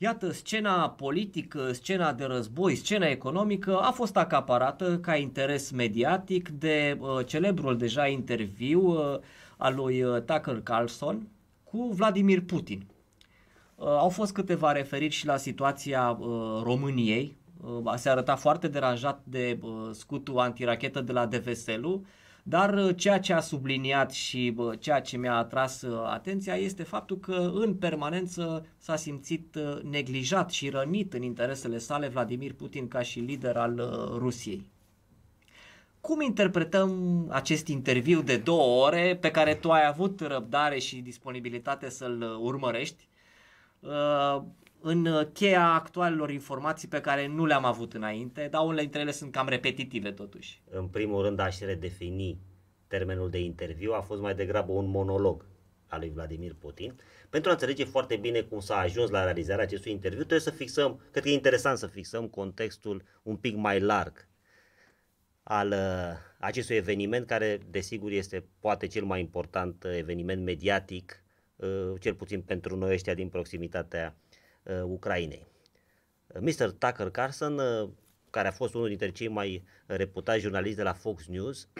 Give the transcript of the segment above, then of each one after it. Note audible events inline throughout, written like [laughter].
Iată, scena politică, scena de război, scena economică a fost acaparată ca interes mediatic de uh, celebrul deja interviu uh, al lui uh, Tucker Carlson cu Vladimir Putin. Uh, au fost câteva referiri și la situația uh, României. Uh, se arăta foarte deranjat de uh, scutul antirachetă de la Deveselu. Uh, dar uh, ceea ce a subliniat și ceea ce mi-a atras uh, atenția este faptul că în permanență s-a simțit uh, neglijat și rănit în interesele sale Vladimir Putin ca și lider al Rusiei. Cum interpretăm acest interviu de două ore pe care tu ai avut răbdare și disponibilitate să-l urmărești? în uh, cheia actualelor informații pe care nu le-am avut înainte, dar unele dintre ele sunt cam repetitive totuși. În primul rând aș redefini termenul de interviu, a fost mai degrabă un monolog al lui Vladimir Putin. Pentru a înțelege foarte bine cum s-a ajuns la realizarea acestui interviu, trebuie să fixăm, cred că e interesant să fixăm contextul un pic mai larg al uh, acestui eveniment, care desigur este poate cel mai important uh, eveniment mediatic, cel puțin pentru noi ăștia din proximitatea uh, Ucrainei. Uh, Mr. Tucker Carlson, uh, care a fost unul dintre cei mai reputați jurnaliști de la Fox News, [clears throat]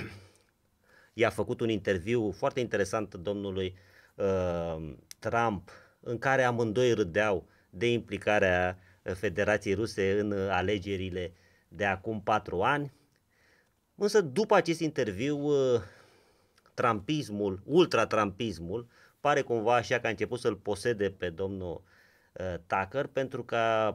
i-a făcut un interviu foarte interesant domnului uh, Trump, în care amândoi râdeau de implicarea uh, Federației Ruse în uh, alegerile de acum patru ani. Însă după acest interviu, trumpismul, trampismul, pare cumva așa că a început să-l posede pe domnul Uh, Tucker pentru că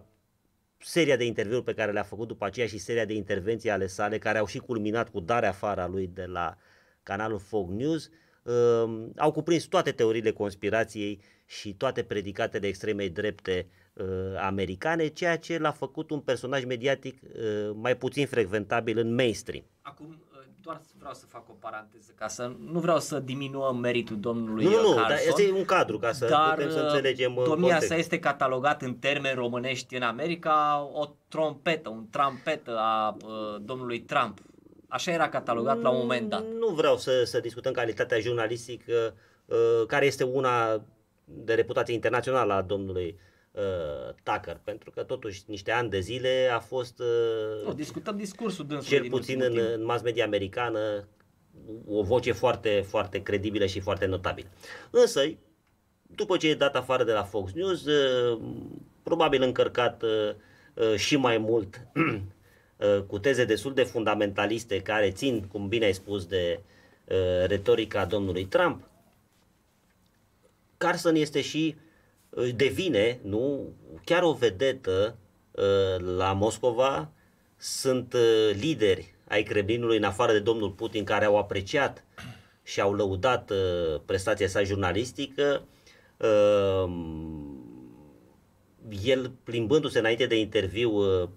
seria de interviuri pe care le-a făcut după aceea și seria de intervenții ale sale care au și culminat cu darea afară lui de la canalul Fox News uh, au cuprins toate teoriile conspirației și toate predicatele extremei drepte uh, americane, ceea ce l-a făcut un personaj mediatic mai puțin frecventabil în mainstream. Acum, doar vreau să fac o paranteză ca să nu vreau să diminuăm meritul domnului Nu, nu, Carson, dar este un cadru ca să dar, putem să uh, înțelegem uh, domnia sa este catalogat în termeni românești în America o trompetă, un trampetă a uh, domnului Trump. Așa era catalogat la un moment dat. Nu vreau să, să discutăm calitatea jurnalistică uh, care este una de reputație internațională a domnului uh, Tucker, pentru că totuși niște ani de zile a fost uh, nu, discutăm discursul dânsului cel puțin în, în mass media americană o voce foarte, foarte credibilă și foarte notabilă. Însă, după ce e dat afară de la Fox News, uh, probabil încărcat uh, uh și mai mult [clears throat] uh, cu teze destul de fundamentaliste care țin, cum bine ai spus, de uh, retorica domnului Trump, Carson este și uh, devine nu, chiar o vedetă uh, la Moscova, sunt uh, lideri ai Kremlinului în afară de domnul Putin care au apreciat și au lăudat uh, prestația sa jurnalistică. El plimbându-se înainte de interviu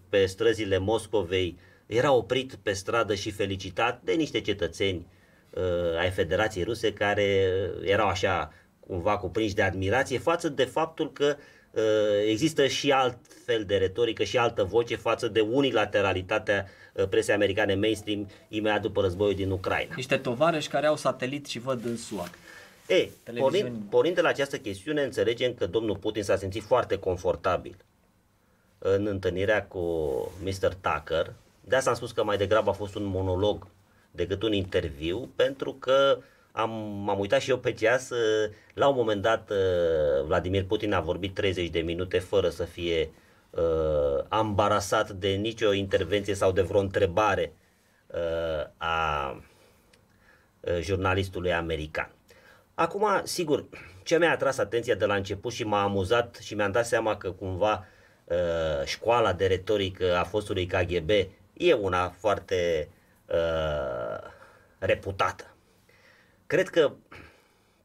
pe străzile Moscovei era oprit pe stradă și felicitat de niște cetățeni ai Federației Ruse care erau așa cumva cuprinși de admirație față de faptul că ă, există și alt fel de retorică și altă voce față de unilateralitatea ă, presei americane mainstream imediat după războiul din Ucraina. Niște tovarăși care au satelit și văd în SUA. Ei, pornind, pornind de la această chestiune, înțelegem că domnul Putin s-a simțit foarte confortabil ă, în întâlnirea cu Mr. Tucker. De asta am spus că mai degrabă a fost un monolog decât un interviu, pentru că uh, am, m-am uitat și eu pe ceas, uh, la un moment dat uh, Vladimir Putin a vorbit 30 de minute fără să fie uh, ambarasat de nicio intervenție sau de vreo întrebare uh, a uh, jurnalistului american. Acum, sigur, ce mi-a atras atenția de la început și m-a amuzat și mi-am dat seama că cumva uh, școala de retorică a fostului KGB e una foarte uh, reputată. Cred că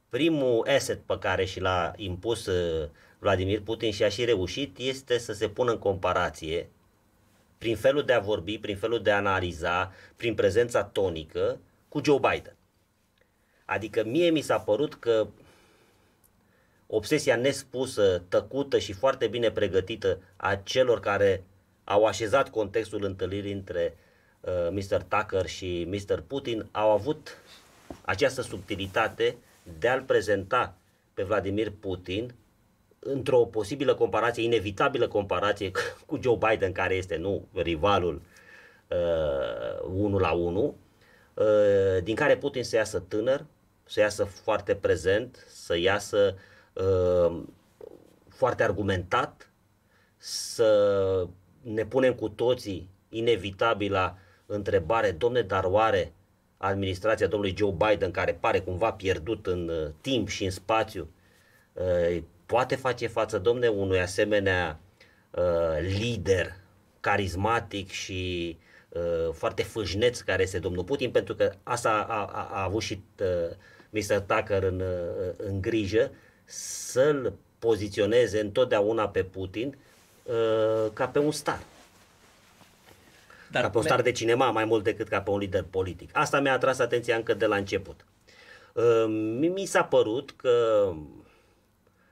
primul asset pe care și l-a impus uh, Vladimir Putin și a și reușit este să se pună în comparație prin felul de a vorbi, prin felul de a analiza, prin prezența tonică cu Joe Biden. Adică mie mi s-a părut că obsesia nespusă, tăcută și foarte bine pregătită a celor care au așezat contextul întâlnirii între uh, Mr. Tucker și Mr. Putin au avut această subtilitate de a-l prezenta pe Vladimir Putin într-o posibilă comparație, inevitabilă comparație [laughs] cu Joe Biden, care este, nu, rivalul uh, unul la 1, uh, din care Putin să iasă tânăr, să iasă foarte prezent, să iasă uh, foarte argumentat, să ne punem cu toții inevitabila întrebare, domne, dar oare administrația domnului Joe Biden, care pare cumva pierdut în uh, timp și în spațiu, uh, poate face față, domne, unui asemenea uh, lider carismatic și foarte fâșneț care este domnul Putin, pentru că asta a, a, a avut și Mr. Tucker în, în grijă, să-l poziționeze întotdeauna pe Putin ca pe un star. Dar ca pe un star de cinema mai mult decât ca pe un lider politic. Asta mi-a atras atenția încă de la început. Mi s-a părut că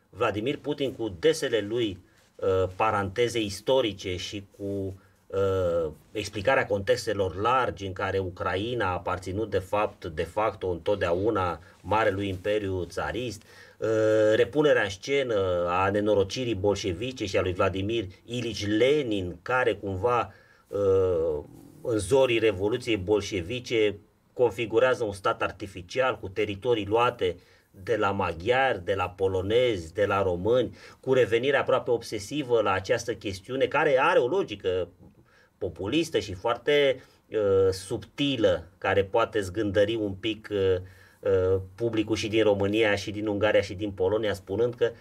Vladimir Putin cu desele lui uh, paranteze istorice și cu uh, explicarea contextelor largi în care Ucraina a aparținut de fapt, de facto, întotdeauna Marelui Imperiu Țarist, uh, repunerea în scenă a nenorocirii bolșevice și a lui Vladimir Ilici Lenin, care cumva uh, Uh, în zorii Revoluției Bolșevice, configurează un stat artificial cu teritorii luate de la maghiari, de la polonezi, de la români, cu revenire aproape obsesivă la această chestiune care are o logică populistă și foarte uh, subtilă, care poate zgândări un pic uh, uh publicul și din România și din Ungaria și din Polonia, spunând că uh,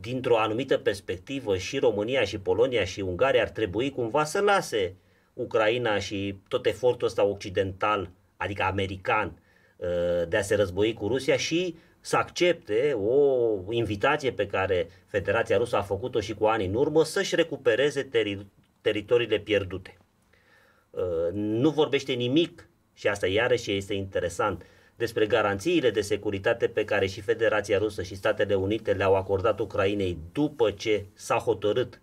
dintr-o anumită perspectivă, și România, și Polonia, și Ungaria ar trebui cumva să lase Ucraina și tot efortul ăsta occidental, adică american, uh, de a se război cu Rusia și să accepte o invitație pe care Federația Rusă a făcut-o și cu ani în urmă să-și recupereze teri- teritoriile pierdute. Uh, nu vorbește nimic, și asta iarăși este interesant, despre garanțiile de securitate pe care și Federația Rusă și Statele Unite le-au acordat Ucrainei după ce s-a hotărât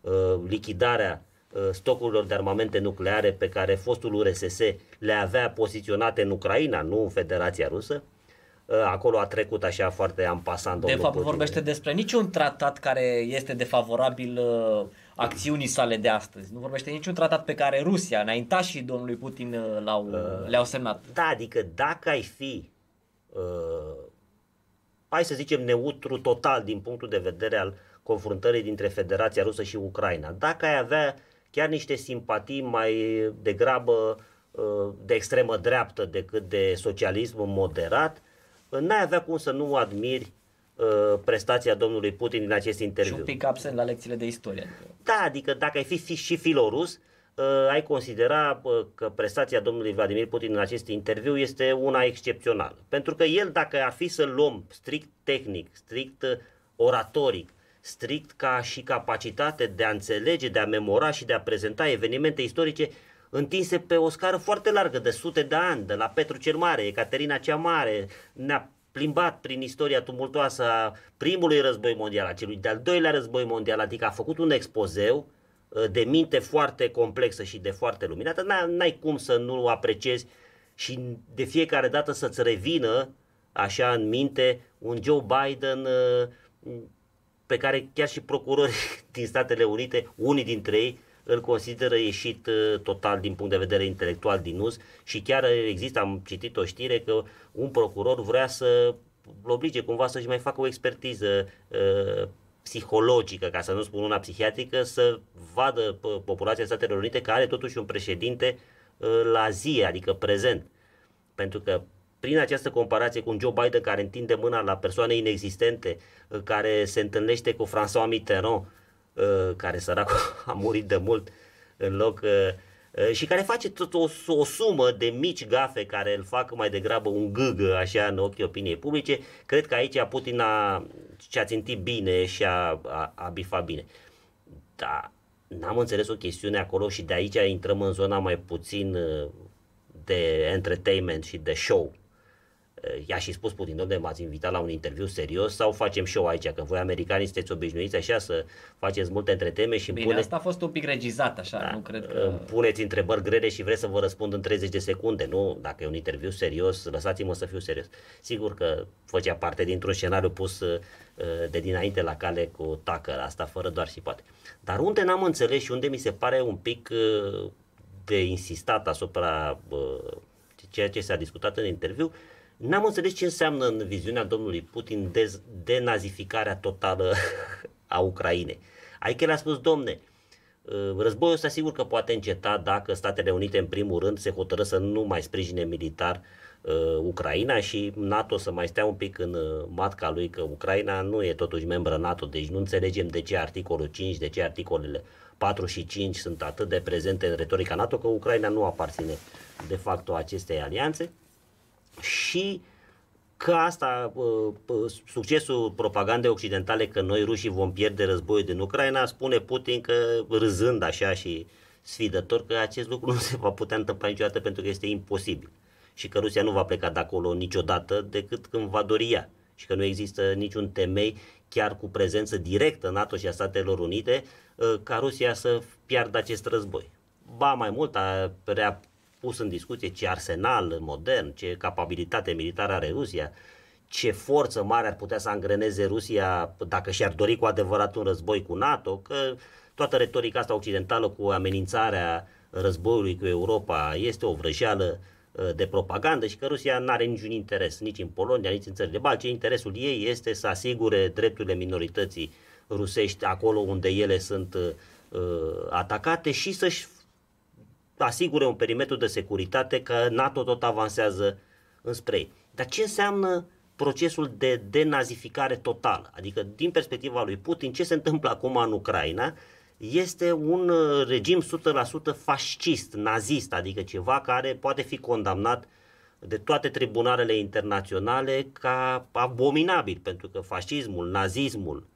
uh, lichidarea uh, stocurilor de armamente nucleare pe care fostul URSS le avea poziționate în Ucraina, nu în Federația Rusă, Eh, acolo a trecut așa foarte ampasant. De fapt Putin. vorbește despre niciun tratat care este defavorabil eh, acțiunii sale de astăzi. Nu vorbește niciun tratat pe care Rusia, înaintașii domnului Putin eh, l-au, uh, le-au semnat. Da, adică dacă ai fi uh, hai să zicem neutru total din punctul de vedere al confruntării dintre Federația Rusă și Ucraina, dacă ai avea chiar niște simpatii mai degrabă uh, de extremă dreaptă decât de socialism moderat, uh, n-ai avea cum să nu admiri uh, prestația domnului Putin din acest interviu. Și un pic absent la lecțiile de istorie. Da, adică dacă ai fi, fi și filorus, uh, ai considera uh, că prestația domnului Vladimir Putin în acest interviu este una excepțională. Pentru că el, dacă ar fi să luăm strict tehnic, strict oratoric, strict ca și capacitate de a înțelege, de a memora și de a prezenta evenimente istorice, întinse pe o scară foarte largă, de sute de ani, de la Petru cel Mare, Ecaterina cea Mare, ne-a plimbat prin istoria tumultoasă a primului război mondial, a celui de-al doilea război mondial, adică a făcut un expozeu uh, de minte foarte complexă și de foarte luminată, n-ai cum să nu apreciezi și de fiecare dată să-ți revină așa în minte un Joe Biden uh, pe care chiar și procurorii [laughs] din Statele Unite, unii dintre ei, îl consideră ieșit uh, total din punct de vedere intelectual din uz și chiar există, am citit o știre că un procuror vrea să oblige cumva să-și mai facă o expertiză uh, psihologică, ca să nu spun una psihiatrică, să vadă uh, populația Statelor Unite că are totuși un președinte la zi, adică prezent. Pentru că prin această comparație cu un Joe Biden care întinde mâna la persoane inexistente, care se întâlnește cu François Mitterrand, Uh, care săracul [laughs] a murit de mult în loc uh, uh, și care face tot o, o sumă de mici gafe care îl fac mai degrabă un gâgă așa în ochii opiniei publice, cred că aici Putin a, și-a țintit bine și a, a, a bifat bine. Da, n-am înțeles o chestiune acolo și de aici intrăm în zona mai puțin de entertainment și de show Uh, i-a și spus Putin, domnule, m-ați invitat la un interviu serios sau facem show aici, că voi americanii sunteți obișnuiți așa să faceți multe între teme și Bine, pune... asta a fost un pic regizat așa, da, nu cred că... Îmi puneți întrebări grele și vreți să vă răspund în 30 de secunde, nu? Dacă e un interviu serios, lăsați-mă să fiu serios. Sigur că făcea parte dintr-un scenariu pus uh, uh, de dinainte la cale cu Tucker, asta fără doar și poate. Dar unde n-am înțeles și unde mi se pare un pic de insistat asupra ceea ce s-a discutat în interviu, uh, N-am înțeles ce înseamnă în viziunea domnului Putin dez- denazificarea totală a Ucrainei. Adică el a spus, domne, ă, războiul ăsta sigur că poate înceta dacă Statele Unite în primul rând se hotără să nu mai sprijine militar uh, Ucraina și NATO să mai stea un pic în ă, matca lui că Ucraina nu e totuși membră NATO, deci nu înțelegem de ce articolul 5, de ce articolele 4 și 5 sunt atât de prezente în retorica NATO că Ucraina nu aparține de facto acestei alianțe și că asta, succesul propagandei occidentale că noi rușii vom pierde războiul din Ucraina, spune Putin că râzând așa și sfidător că acest lucru [laughs] nu se va putea întâmpla niciodată pentru că este imposibil și că Rusia nu va pleca de acolo niciodată decât când va dori ea și că nu există niciun temei chiar cu prezență directă NATO și a Statelor Unite ă, ca Rusia să piardă acest război. Ba mai mult, a rea pus în discuție ce arsenal modern, ce capabilitate militară are Rusia, ce forță mare ar putea să angreneze Rusia dacă și-ar dori cu adevărat un război cu NATO, că toată retorica asta occidentală cu amenințarea războiului cu Europa este o vrăjeală uh, de propagandă și că Rusia nu are niciun interes nici în Polonia, nici în țările balce. Interesul ei este să asigure drepturile minorității rusești acolo unde ele sunt uh, atacate și să-și asigure un perimetru de securitate, că NATO tot avansează înspre ei. Dar ce înseamnă procesul de denazificare totală? Adică, din perspectiva lui Putin, ce se întâmplă acum în Ucraina este un uh, regim 100% fascist, nazist, adică ceva care poate fi condamnat de toate tribunalele internaționale ca abominabil, pentru că fascismul, nazismul,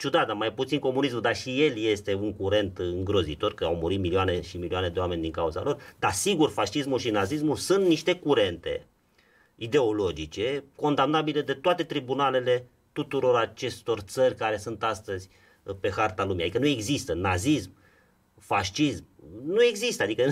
ciudat, dar mai puțin comunismul, dar și el este un curent îngrozitor, că au murit milioane și milioane de oameni din cauza lor, dar sigur fascismul și nazismul sunt niște curente ideologice, condamnabile de toate tribunalele tuturor acestor țări care sunt astăzi uh, pe harta lumii. Adică nu există nazism, fascism. Nu există, adică [laughs]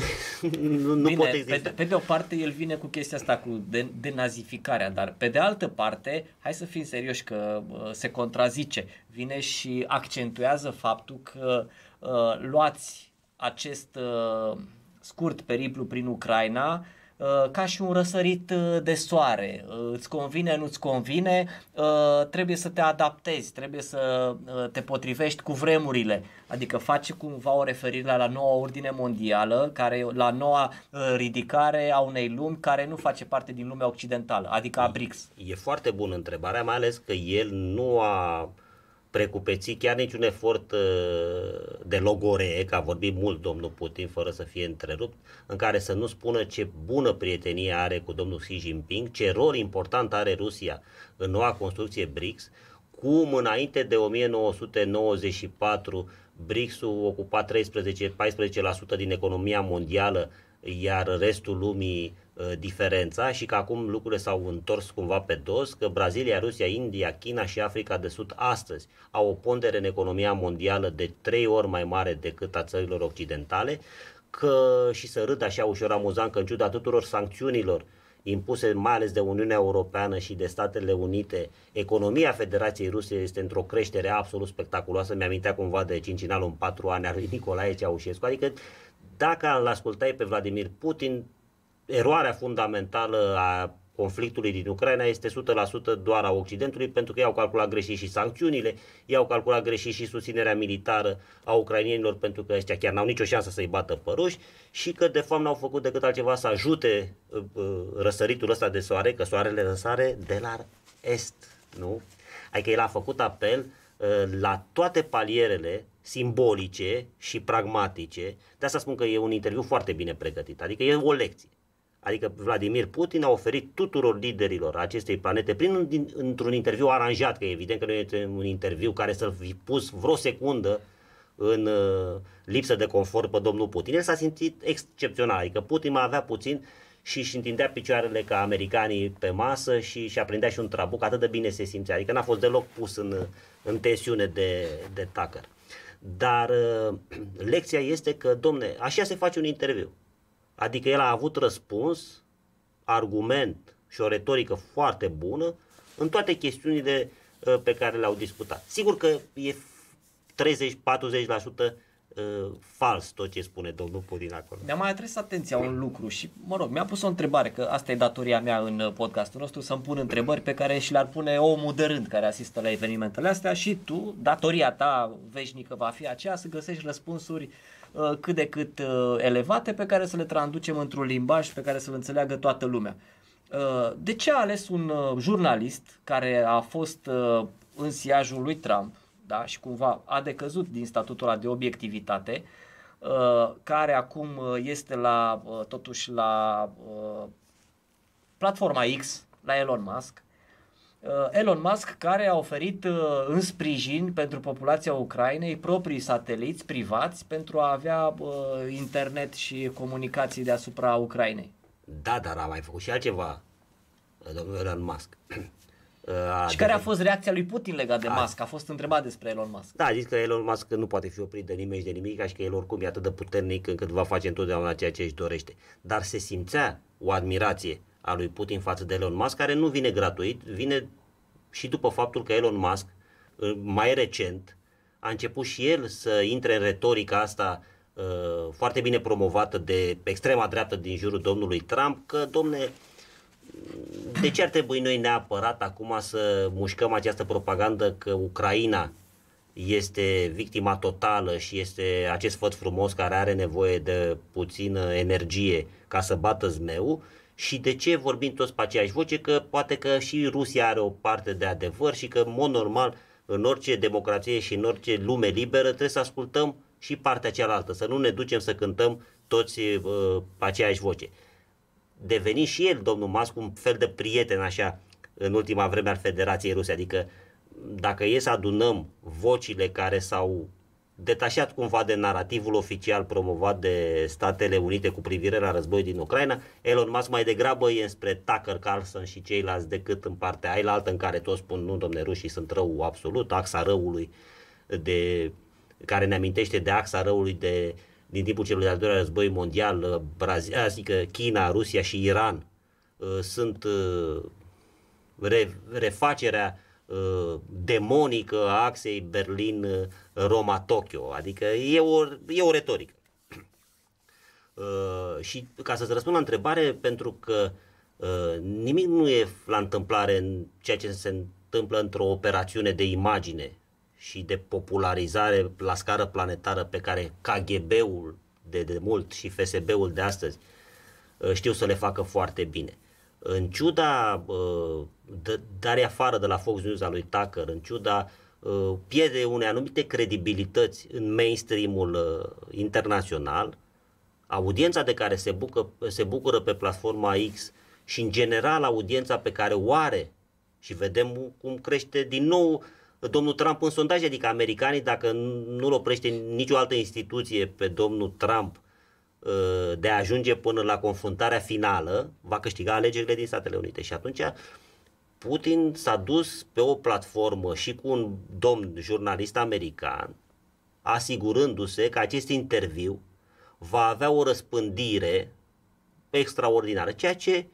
nu, nu Bine, pot exista. Pe, pe de o parte el vine cu chestia asta, cu de, denazificarea, dar pe de altă parte, hai să fim serioși că uh, se contrazice, vine și accentuează faptul că uh, luați acest uh, scurt periplu prin Ucraina uh, Uh, ca și un răsărit uh, de soare. Uh, îți convine, nu-ți convine, trebuie să te adaptezi, trebuie să te potrivești cu vremurile. Adică face cumva o referire la noua ordine mondială, care la noua ridicare a unei lumi care nu face parte din lumea occidentală, adică a BRICS. E foarte bună întrebarea, mai ales că el nu a precupeți chiar niciun efort uh, de logoree, eh, că a vorbit mult domnul Putin fără să fie întrerupt, în care să nu spună ce bună prietenie are cu domnul Xi Jinping, ce rol important are Rusia în noua construcție BRICS, cum înainte de 1994 BRICS-ul ocupa 13-14% din economia mondială, iar restul lumii Uh, diferența și că acum lucrurile s-au întors cumva pe dos, că Brazilia, Rusia, India, China și Africa de Sud astăzi au o pondere în economia mondială de trei ori mai mare decât a țărilor occidentale, că și să râd așa ușor amuzant că în ciuda tuturor sancțiunilor impuse mai ales de Uniunea Europeană și de Statele Unite, economia Federației Ruse este într-o creștere absolut spectaculoasă. Mi-amintea cumva de cincinalul în patru ani al lui Nicolae Ceaușescu. Adică dacă l-ascultai pe Vladimir Putin, eroarea fundamentală a conflictului din Ucraina este 100% doar a Occidentului, pentru că i-au calculat greșit și sancțiunile, i-au calculat greșit și susținerea militară a ucrainienilor, pentru că ăștia chiar n-au nicio șansă să-i bată păruși și că de fapt n-au făcut decât altceva să ajute uh, uh, răsăritul ăsta de soare, că soarele răsare de la est, nu? Adică el a făcut apel uh, la toate palierele simbolice și pragmatice. De asta spun că e un interviu foarte bine pregătit, adică e o lecție adică Vladimir Putin, a oferit tuturor liderilor acestei planete, prin într-un interviu aranjat, că evident că nu este un interviu care să-l fi pus vreo secundă în uh, lipsă de confort pe domnul Putin. El s-a simțit excepțional, adică Putin mai avea puțin și își întindea picioarele ca americanii pe masă și și aprindea și un trabuc, atât de bine se simțea, adică n-a fost deloc pus în, în tensiune de, de Tucker. Dar uh, [clears throat] lecția este că, domne, așa se face un interviu. Adică el a avut răspuns, argument și o retorică foarte bună în toate chestiunile uh, pe care le-au discutat. Sigur că e 30-40% uh, fals tot ce spune domnul Putin acolo. Mi-a mai atras atenția un lucru și, mă rog, mi-a pus o întrebare, că asta e datoria mea în uh, podcastul nostru, să-mi pun întrebări pe care și le-ar pune omul de rând care asistă la evenimentele astea și tu, datoria ta veșnică va fi aceea să găsești răspunsuri uh, Uh, cât de cât uh, elevate pe care să le traducem într-un limbaj pe care să-l înțeleagă toată lumea. Uh, de ce a ales un jurnalist care a fost în siajul lui Trump da? și cumva a decăzut din statutul ăla de obiectivitate, care acum este la, totuși la platforma X, la Elon Musk, Uh, Elon Musk care a oferit uh, în sprijin pentru populația Ucrainei proprii sateliți privați pentru a avea uh, internet și comunicații deasupra Ucrainei. Da, dar a mai făcut și altceva, domnul Elon Musk. [clears throat] A și care a fost reacția lui Putin legat de a, Musk? A fost întrebat despre Elon Musk. Da, a zis că Elon Musk nu poate fi oprit de nimeni și de nimic, și că el oricum e atât de puternic încât va face întotdeauna ceea ce își dorește. Dar se simțea o admirație a lui Putin față de Elon Musk, care nu vine gratuit, vine și după faptul că Elon Musk, mai recent, a început și el să intre în retorica asta uh, foarte bine promovată de extrema dreaptă din jurul domnului Trump, că, domne, de ce ar trebui noi neapărat acum să mușcăm această propagandă că Ucraina este victima totală și este acest făt frumos care are nevoie de puțină energie ca să bată zmeu, și de ce vorbim toți pe aceeași voce, că poate că și Rusia are o parte de adevăr și că, în mod normal, în orice democrație și în orice lume liberă trebuie să ascultăm și partea cealaltă, să nu ne ducem să cântăm toți uh, pe aceeași voce. Deveni și el, domnul Mas un fel de prieten așa în ultima vreme al Federației Ruse, adică dacă e să adunăm vocile care s-au detașat cumva de narativul oficial promovat de Statele Unite cu privire la războiul din Ucraina, Elon Musk mai degrabă e înspre Tucker Carlson și ceilalți decât în partea ailaltă în care toți spun nu, domne, rușii sunt rău absolut, axa răului de, care ne amintește de axa răului de, din timpul celui de-al doilea război mondial, uh, Brazil, adică China, Rusia și Iran uh, sunt uh, refacerea demonică a axei Berlin Roma-Tokyo, adică e o, e o retorică. [clears throat] Uh, și ca să-ți răspund la întrebare, pentru că uh, nimic nu e la întâmplare în ceea ce se întâmplă într-o operațiune de imagine și de popularizare la scară planetară pe care KGB-ul de, de mult și FSB-ul de astăzi uh, știu să le facă foarte bine. În ciuda uh, dării afară de la Fox News a lui Tucker, în ciuda uh, Uh, pierde unei anumite credibilități în mainstream-ul uh, internațional, audiența de care se, bucă, se bucură pe platforma X și în general audiența pe care o are și vedem cum crește din nou uh, domnul Trump în sondaje, adică americanii dacă nu-l oprește nicio altă instituție pe domnul Trump de a ajunge până la confruntarea finală, va câștiga alegerile din Statele Unite și atunci Putin s-a dus pe o platformă și cu un domn jurnalist american, asigurându-se că acest interviu va avea o răspândire extraordinară, ceea ce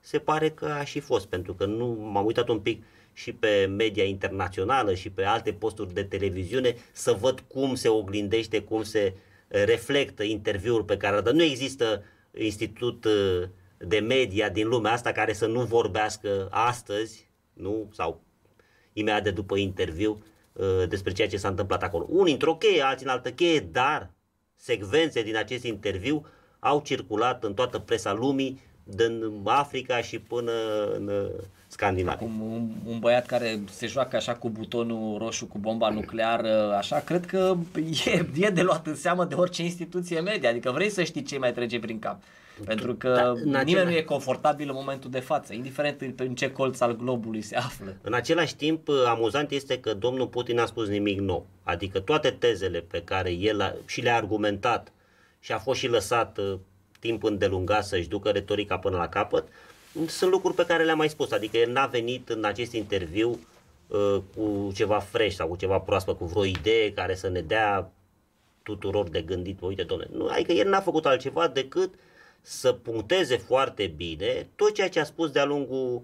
se pare că a și fost, pentru că nu m-am uitat un pic și pe media internațională și pe alte posturi de televiziune să văd cum se oglindește, cum se reflectă interviul pe care dar Nu există institut uh, de media din lumea asta care să nu vorbească astăzi nu? sau imediat de după interviu uh, despre ceea ce s-a întâmplat acolo. Unii într-o cheie, alții în altă cheie, dar secvențe din acest interviu au circulat în toată presa lumii, din Africa și până în uh, Scandinavia. Acum, un, un băiat care se joacă așa cu butonul roșu, cu bomba nucleară, așa, cred că e, e de luat în seamă de orice instituție media. Adică vrei să știi ce mai trece prin cap. Pentru că da, nimeni acela... nu e confortabil în momentul de față, indiferent în, în ce colț al globului se află. În același timp, uh, amuzant este că domnul Putin n-a spus nimic nou. Adică toate tezele pe care el a, și le-a argumentat și a fost și lăsat uh, timp îndelungat să-și ducă retorica până la capăt, sunt lucruri pe care le a mai spus. Adică el n-a venit în acest interviu uh, cu ceva fresh sau cu ceva proaspăt, cu vreo idee care să ne dea tuturor de gândit, uite, domnule, nu, adică el n-a făcut altceva decât uh, să puncteze foarte bine tot ceea ce a spus de-a lungul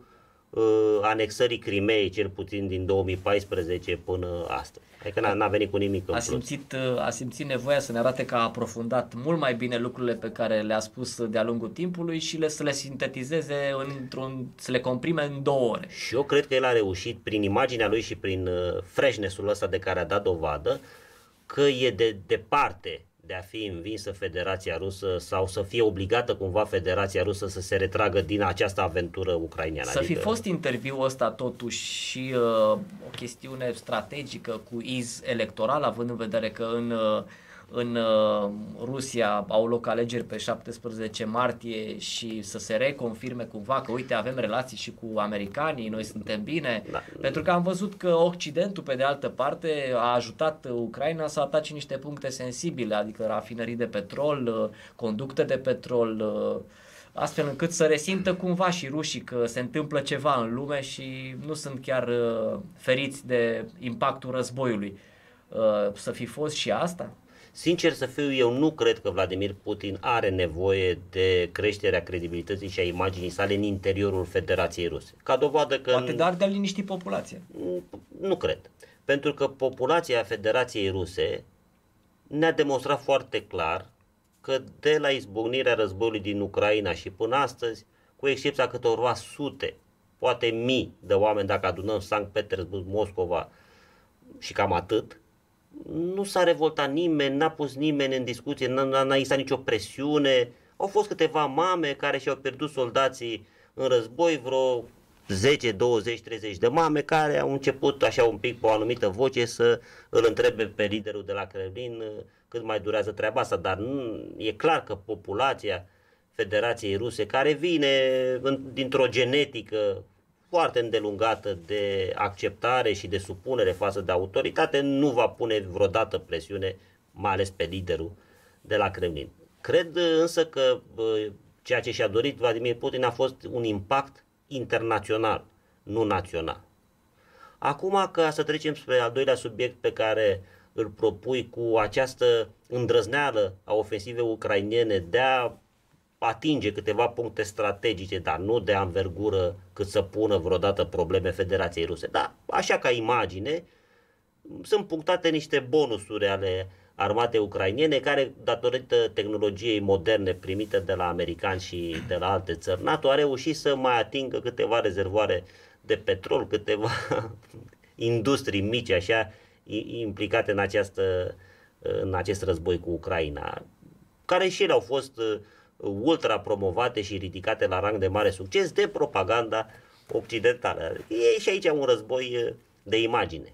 uh, anexării Crimeei, cel puțin din 2014 până astăzi. Adică n-a, n-a venit cu nimic în a plus. simțit, uh, a simțit nevoia să ne arate că a aprofundat mult mai bine lucrurile pe care le-a spus de-a lungul timpului și le, să le sintetizeze, într-un, să le comprime în două ore. Și eu cred că el a reușit, prin imaginea lui și prin uh, freshness-ul ăsta de care a dat dovadă, că e de departe de a fi învinsă Federația Rusă sau să fie obligată cumva Federația Rusă să se retragă din această aventură ucraineană. Să adică... fi fost interviu ăsta totuși și uh, o chestiune strategică cu iz electoral, având în vedere că în uh, în uh, Rusia au loc alegeri pe 17 martie și să se reconfirme cumva că uite avem relații și cu americanii, noi suntem bine, da. pentru că am văzut că Occidentul pe de altă parte a ajutat Ucraina să atace niște puncte sensibile, adică rafinării de petrol, uh, conducte de petrol, uh, astfel încât să resimtă cumva și rușii că se întâmplă ceva în lume și nu sunt chiar feriți de impactul războiului. Să fi fost și asta? Sincer să fiu, eu nu cred că Vladimir Putin are nevoie de creșterea credibilității și a imaginii sale în interiorul Federației Ruse. Ca dovadă că... Poate dar de a liniști populația. Nu, mm, nu cred. Pentru că populația Federației Ruse ne-a demonstrat foarte clar că de la izbucnirea războiului din Ucraina și până astăzi, cu excepția câtorva sute, poate mii de oameni, dacă adunăm Sankt Petersburg, Moscova și cam atât, nu s-a revoltat nimeni, n-a pus nimeni în discuție, n-a, existat nicio presiune. Au fost câteva mame care și-au pierdut soldații în război, vreo 10, 20, 30 de mame care au început așa un pic pe o anumită voce să îl întrebe pe liderul de la Kremlin uh, cât mai durează treaba asta, dar nu, e clar că populația Federației Ruse, care vine dintr-o genetică foarte îndelungată de acceptare și de supunere față de autoritate nu va pune vreodată presiune, mai ales pe liderul de la Kremlin. Cred însă că ceea ce și-a dorit Vladimir Putin a fost un impact internațional, nu național. Acum, ca să trecem spre al doilea subiect pe care îl propui cu această îndrăzneală a ofensivei ucrainene de a atinge câteva puncte strategice, dar nu de anvergură cât să pună vreodată probleme Federației Ruse. Da, așa ca imagine, sunt punctate niște bonusuri ale armate ucrainiene care, datorită tehnologiei moderne primite de la americani și de la alte țări NATO, a reușit să mai atingă câteva rezervoare de petrol, câteva [laughs] industrii mici așa implicate în, această, în acest război cu Ucraina, care și ele au fost uh, ultra promovate și ridicate la rang de mare succes de propaganda occidentală. E și aici un război de imagine.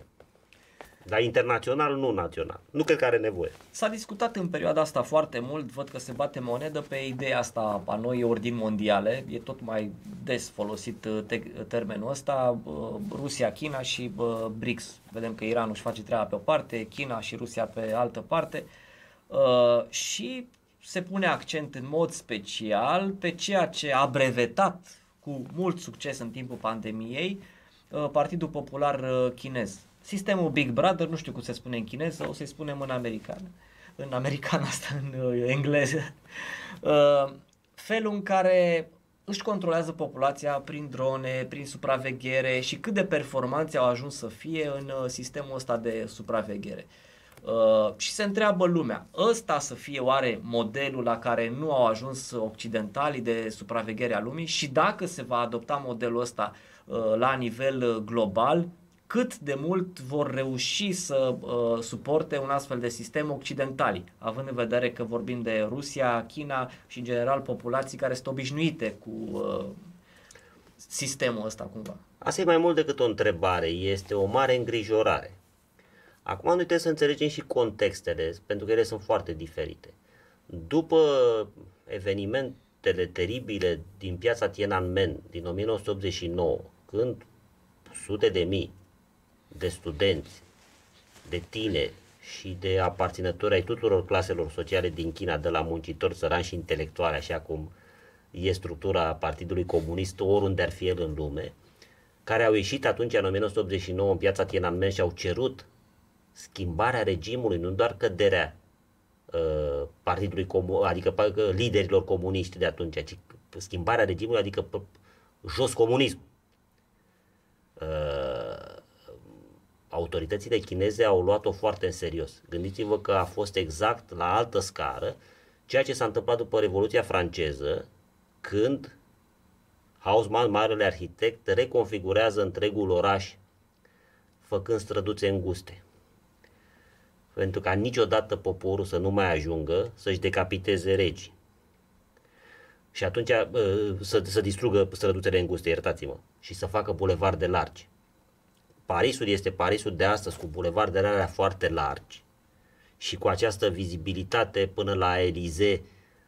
Dar internațional, nu național. Nu cred că are nevoie. S-a discutat în perioada asta foarte mult, văd că se bate monedă pe ideea asta a noi ordini mondiale. E tot mai des folosit uh, te- uh, termenul ăsta. Uh, Rusia, China și BRICS. Vedem că Iranul își face treaba pe o parte, China și Rusia pe altă parte. Și se pune accent în mod special pe ceea ce a brevetat cu mult succes în timpul pandemiei uh, Partidul Popular uh, Chinez. Sistemul Big Brother, nu știu cum se spune în chineză, o să-i spunem în americană. În americană asta, în uh, engleză. Felul în care își controlează populația prin drone, prin supraveghere și cât de performanți au ajuns să fie în sistemul ăsta de supraveghere. Uh, și se întreabă lumea, ăsta să fie oare modelul la care nu au ajuns occidentalii de supraveghere a lumii și dacă se va adopta modelul ăsta uh, la nivel uh, global, cât de mult vor reuși să uh, suporte un astfel de sistem occidentali, având în vedere că vorbim de Rusia, China și în general populații care sunt obișnuite cu uh, sistemul ăsta cumva. Asta e mai mult decât o întrebare, este o mare îngrijorare. Acum noi trebuie să înțelegem și contextele, pentru că ele sunt foarte diferite. După evenimentele teribile din piața Tiananmen din 1989, când sute de mii de studenți, de tineri și de aparținători ai tuturor claselor sociale din China, de la muncitori sărani și intelectuali, așa cum e structura Partidului Comunist, oriunde ar fi el în lume, care au ieșit atunci în 1989 în piața Tiananmen și au cerut schimbarea regimului, nu doar căderea uh, partidului comun, adică liderilor comuniști de atunci, ci schimbarea regimului, adică jos comunism. Uh, autoritățile chineze au luat-o foarte în serios. Gândiți-vă că a fost exact la altă scară ceea ce s-a întâmplat după Revoluția franceză, când Hausmann, marele arhitect, reconfigurează întregul oraș făcând străduțe înguste pentru ca niciodată poporul să nu mai ajungă să-și decapiteze regii. Și atunci uh, să, să distrugă străduțele înguste, iertați-mă, și să facă bulevarde largi. Parisul este Parisul de astăzi, cu bulevardele alea foarte largi și cu această vizibilitate până la Elize,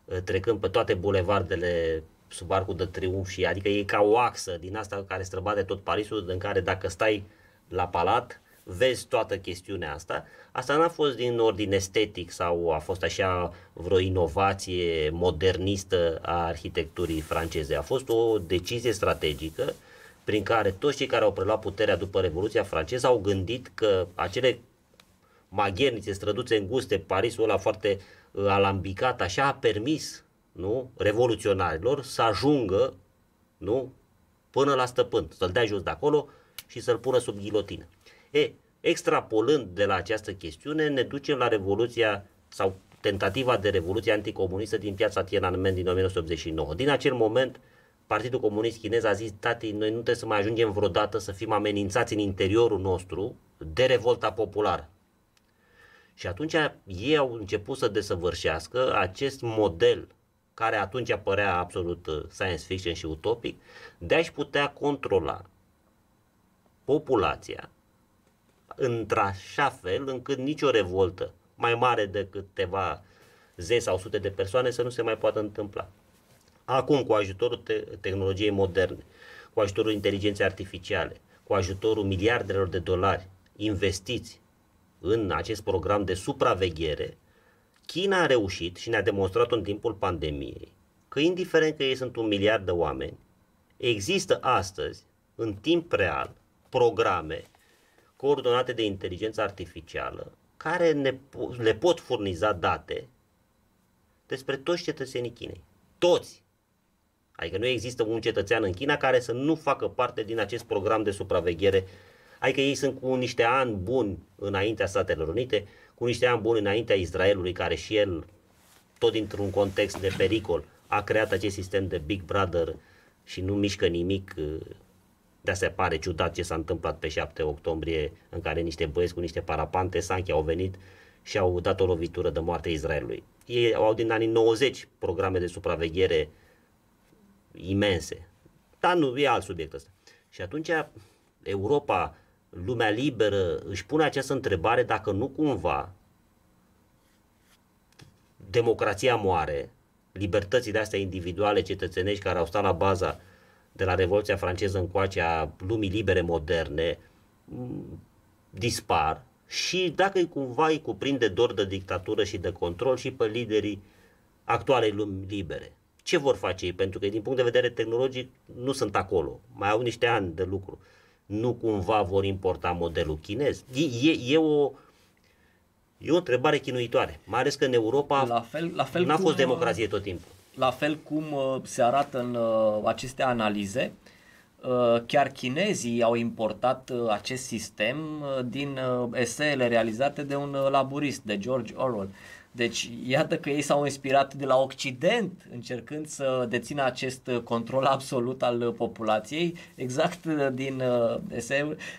uh, trecând pe toate bulevardele sub arcul de triumf și adică e ca o axă din asta care străbate tot Parisul, în care dacă stai la palat, vezi toată chestiunea asta. Asta n-a fost din ordin estetic sau a fost așa vreo inovație modernistă a arhitecturii franceze. A fost o decizie strategică prin care toți cei care au preluat puterea după Revoluția franceză au gândit că acele maghernițe, străduțe înguste, Parisul ăla foarte uh, alambicat, așa a permis nu, revoluționarilor să ajungă nu, până la stăpân, să-l dea jos de acolo și să-l pună sub ghilotină. E, extrapolând de la această chestiune, ne ducem la revoluția sau tentativa de revoluție anticomunistă din piața Tiananmen din 1989. Din acel moment, Partidul Comunist Chinez a zis, tati, noi nu trebuie să mai ajungem vreodată să fim amenințați în interiorul nostru de revolta populară. Și atunci ei au început să desăvârșească acest model care atunci părea absolut uh, science fiction și utopic, de a-și putea controla populația într-așa fel încât nicio revoltă mai mare de câteva zeci sau sute de persoane să nu se mai poată întâmpla. Acum, cu ajutorul te- tehnologiei moderne, cu ajutorul inteligenței artificiale, cu ajutorul miliardelor de dolari investiți în acest program de supraveghere, China a reușit și ne-a demonstrat în timpul pandemiei că indiferent că ei sunt un miliard de oameni, există astăzi, în timp real, programe coordonate de inteligență artificială care ne, le pot furniza date despre toți cetățenii Chinei. Toți! Adică nu există un cetățean în China care să nu facă parte din acest program de supraveghere. Adică ei sunt cu niște ani buni înaintea Statelor Unite, cu niște ani buni înaintea Israelului, care și el, tot dintr-un context de pericol, a creat acest sistem de Big Brother și nu mișcă nimic uh, de se pare ciudat ce s-a întâmplat pe 7 octombrie, în care niște băieți cu niște parapante Sanchi au venit și au dat o lovitură de moarte Israelului. Ei au din anii 90 programe de supraveghere imense. Dar nu e alt subiect ăsta. Și atunci Europa, lumea liberă, își pune această întrebare dacă nu cumva democrația moare, libertățile astea individuale cetățenești care au stat la baza de la Revoluția franceză încoace a lumii libere moderne dispar și dacă cumva îi cuprinde dor de dictatură și de control și pe liderii actualei lumi libere. Ce vor face ei? Pentru că din punct de vedere tehnologic nu sunt acolo. Mai au niște ani de lucru. Nu cumva vor importa modelul chinez. E, e, e o... E o întrebare chinuitoare, mai ales că în Europa la fel, la fel n-a fost democrație tot timpul la fel cum uh, se arată în uh, aceste analize, uh, chiar chinezii au importat acest sistem din eseele realizate de un laburist, de George Orwell. Deci, iată că ei s-au inspirat de la Occident, încercând să dețină acest control absolut al populației, exact din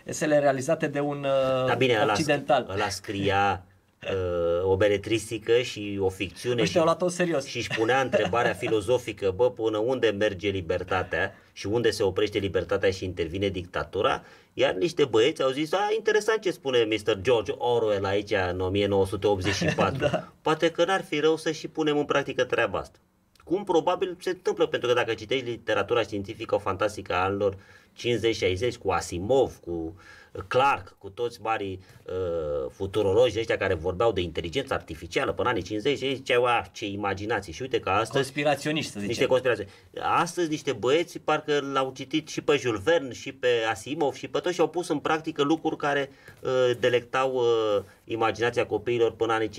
esele realizate de un da, bine, occidental. Ăla, ăla scria Uh, o beletristică și o ficțiune și, luat-o serios. și își punea întrebarea [laughs] filozofică, bă, până unde merge libertatea și unde se oprește libertatea și intervine dictatura, iar niște băieți au zis, a, interesant ce spune Mr. George Orwell aici în 1984, [laughs] da. poate că n-ar fi rău să și punem în practică treaba asta. Cum probabil se întâmplă, pentru că dacă citești literatura științifică fantastică a anilor 50-60 cu Asimov, cu uh, Clark, cu toți marii uh, futurologi ăștia care vorbeau de inteligență artificială până anii 50 și ziceau, ah, ce imaginație. Și uite că astăzi... Conspiraționiști, să Niște conspiraționiști. Astăzi niște băieți parcă l-au citit și pe Jules Verne, și pe Asimov, și pe toți și au pus în practică lucruri care uh, delectau uh, imaginația copiilor până anii 50-60.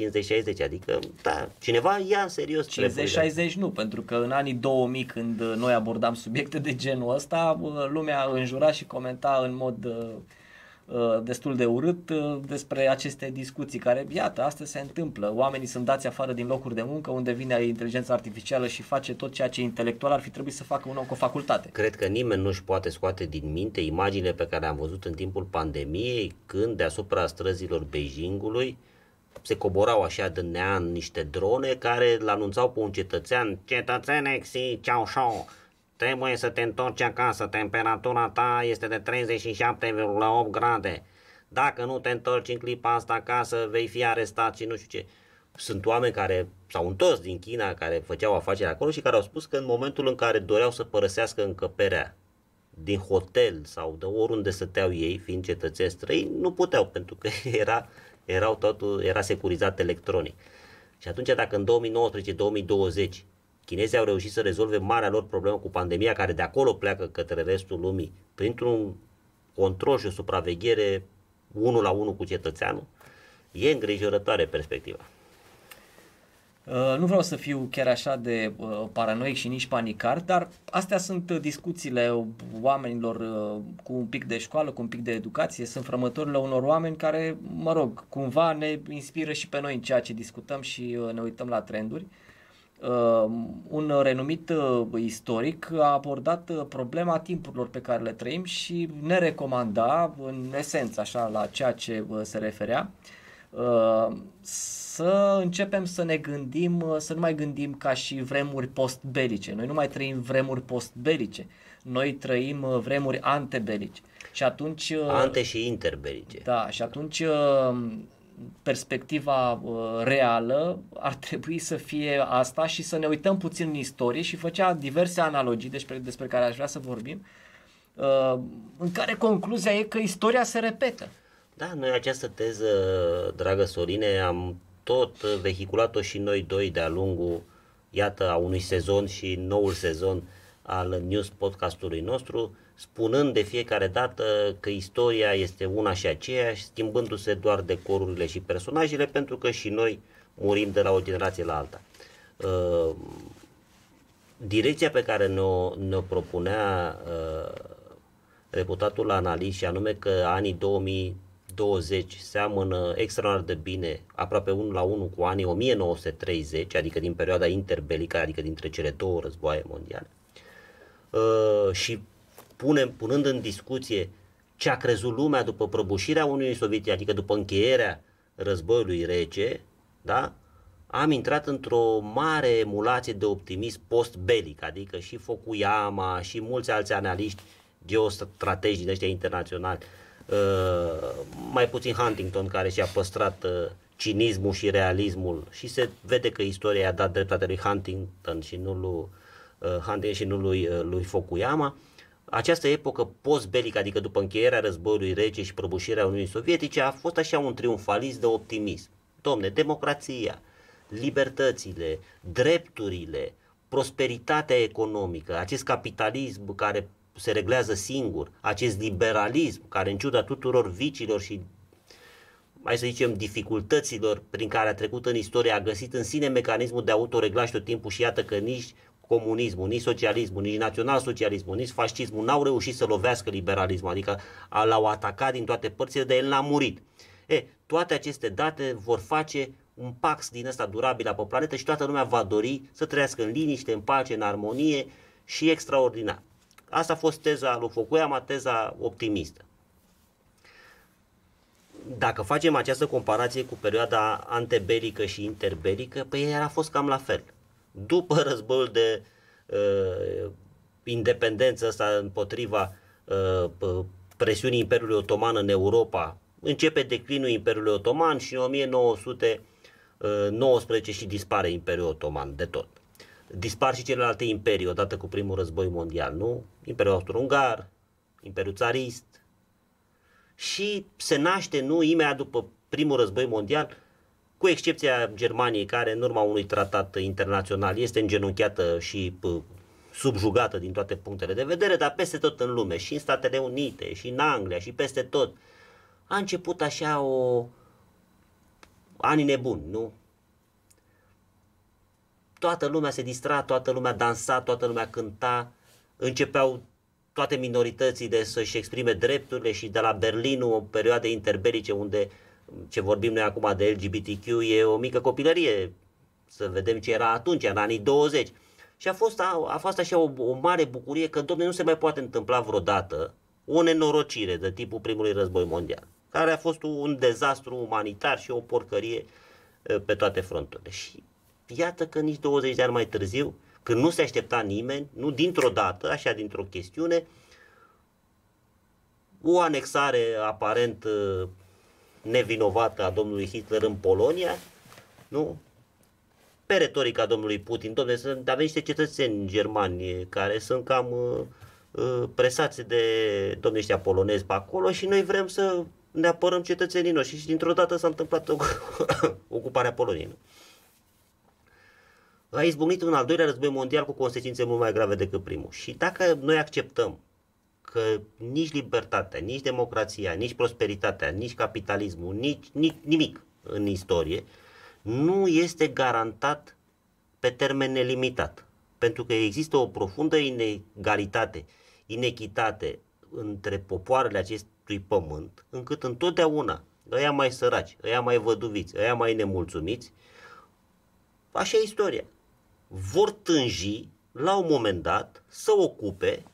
Adică, da, cineva ia în serios 50-60 nu, pentru că în anii 2000 când uh, noi abordam subiecte de genul ăsta, uh, lumea înjura și comenta în mod uh, Uh, destul de urât uh, despre aceste discuții care, iată, asta se întâmplă. Oamenii sunt dați afară din locuri de muncă unde vine inteligența artificială și face tot ceea ce intelectual ar fi trebuit să facă un om cu o facultate. Cred că nimeni nu își poate scoate din minte imaginile pe care le-am văzut în timpul pandemiei când deasupra străzilor Beijingului se coborau așa de nean niște drone care îl anunțau pe un cetățean, cetățene Xi Ceaușau, Trebuie să te întorci acasă, temperatura ta este de 37,8 grade. Dacă nu te întorci în clipa asta acasă, vei fi arestat și nu știu ce. Sunt oameni care s-au întors din China, care făceau afaceri acolo și care au spus că în momentul în care doreau să părăsească încăperea din hotel sau de oriunde stăteau ei, fiind cetățeni străini, nu puteau pentru că [laughs] era, erau totul, era securizat electronic. Și atunci dacă în 2019-2020 Chinezii au reușit să rezolve marea lor problemă cu pandemia, care de acolo pleacă către restul lumii, printr-un control și o supraveghere unul la unul cu cetățeanul. E îngrijorătoare perspectiva. Uh, nu vreau să fiu chiar așa de uh, paranoic și nici panicar, dar astea sunt uh, discuțiile oamenilor cu un pic de școală, cu un pic de educație, sunt frămătorile unor oameni care, mă rog, cumva ne inspiră și pe noi în ceea ce discutăm și ne uităm la trenduri. Ehm, un renumit eh, istoric a abordat eh, problema timpurilor pe care le trăim și ne recomanda, în esență, așa, la ceea ce eh, se referea, ehm, să începem să ne gândim, să nu mai gândim ca și vremuri postbelice. Noi nu mai trăim vremuri postbelice, noi trăim vremuri antebelice. Și atunci... Ante și interbelice. Da, și atunci ehm, perspectiva uh, reală ar trebui să fie asta și să ne uităm puțin în istorie și făcea diverse analogii despre, despre care aș vrea să vorbim, uh, în care concluzia e că istoria se repetă. Da, noi această teză, dragă Sorine, am tot vehiculat-o și noi doi de-a lungul, iată, a unui sezon și noul sezon al news podcastului nostru spunând de fiecare dată că istoria este una și aceeași, schimbându-se doar decorurile și personajele, pentru că și noi murim de la o generație la alta. Uh, direcția pe care ne-o, ne-o propunea uh, reputatul analist și anume că anii 2020 seamănă extraordinar de bine, aproape unul la unul cu anii 1930, adică din perioada interbelică, adică dintre cele două războaie mondiale, uh, și punem, punând în discuție ce a crezut lumea după prăbușirea Uniunii Sovietice, adică după încheierea războiului rece, da? am intrat într-o mare emulație de optimism post-belic, adică și Fukuyama și mulți alți analiști geostrategii de ăștia internaționali, uh, mai puțin Huntington care și-a păstrat uh, cinismul și realismul și se vede că istoria a dat dreptate lui Huntington și nu lui, uh, Huntington și nu lui, uh, lui Fukuyama. Uh, această epocă postbelică, adică după încheierea războiului rece și prăbușirea Uniunii Sovietice, a fost așa un triumfalist de optimism. Domne, democrația, libertățile, drepturile, prosperitatea economică, acest capitalism care se reglează singur, acest liberalism care în ciuda tuturor vicilor și mai să zicem, dificultăților prin care a trecut în istorie, a găsit în sine mecanismul de autoreglaj tot timpul și iată că nici comunismul, nici socialismul, nici național-socialismul, nici fascismul n-au reușit să lovească liberalismul, adică l-au atacat din toate părțile, dar el n-a murit. E, toate aceste date vor face un pax din ăsta durabil pe planetă și toată lumea va dori să trăiască în liniște, în pace, în armonie și extraordinar. Asta a fost teza lui Fukuyama, teza optimistă. Dacă facem această comparație cu perioada antebelică și interbelică, pe păi a fost cam la fel după războiul de uh, independență asta împotriva uh, presiunii Imperiului Otoman în Europa, începe declinul Imperiului Otoman și în 1919 uh, și dispare Imperiul Otoman de tot. Dispar și celelalte imperii odată cu primul război mondial, nu? Imperiul Austro-Ungar, Imperiul Țarist și se naște, nu, imediat după primul război mondial, cu excepția Germaniei, care în urma unui tratat internațional este îngenunchiată și subjugată din toate punctele de vedere, dar peste tot în lume, și în Statele Unite, și în Anglia, și peste tot, a început așa o ani nebuni, nu? Toată lumea se distra, toată lumea dansa, toată lumea cânta, începeau toate minoritățile să-și exprime drepturile și de la Berlinul, o perioadă interbelice unde uh, ce vorbim noi acum de LGBTQ e o mică copilărie, să vedem ce era atunci, în anii 20. Și a fost, a, a fost așa o, o mare bucurie că, domne, nu se mai poate întâmpla vreodată o nenorocire de tipul primului război mondial, care a fost un dezastru umanitar și o porcărie pe toate fronturile. Și iată că nici 20 de ani mai târziu, când nu se aștepta nimeni, nu dintr-o dată, așa dintr-o chestiune, o anexare aparent nevinovată a domnului Hitler în Polonia, nu? Pe retorica domnului Putin, domnule, sunt, avem niște cetățeni germani care sunt cam uh, uh, presați de domnii ăștia polonezi pe acolo și noi vrem să ne apărăm cetățenii noștri și dintr-o dată s-a întâmplat [coughs] ocuparea Poloniei. Nu? A izbucnit un al doilea război mondial cu consecințe mult mai grave decât primul. Și dacă noi acceptăm că nici libertatea, nici democrația, nici prosperitatea, nici capitalismul, nici, nici nimic în istorie nu este garantat pe termen nelimitat. Pentru că există o profundă inegalitate, inechitate între popoarele acestui pământ, încât întotdeauna ăia mai săraci, ăia mai văduviți, ăia mai nemulțumiți, așa e istoria, vor tânji la un moment dat să ocupe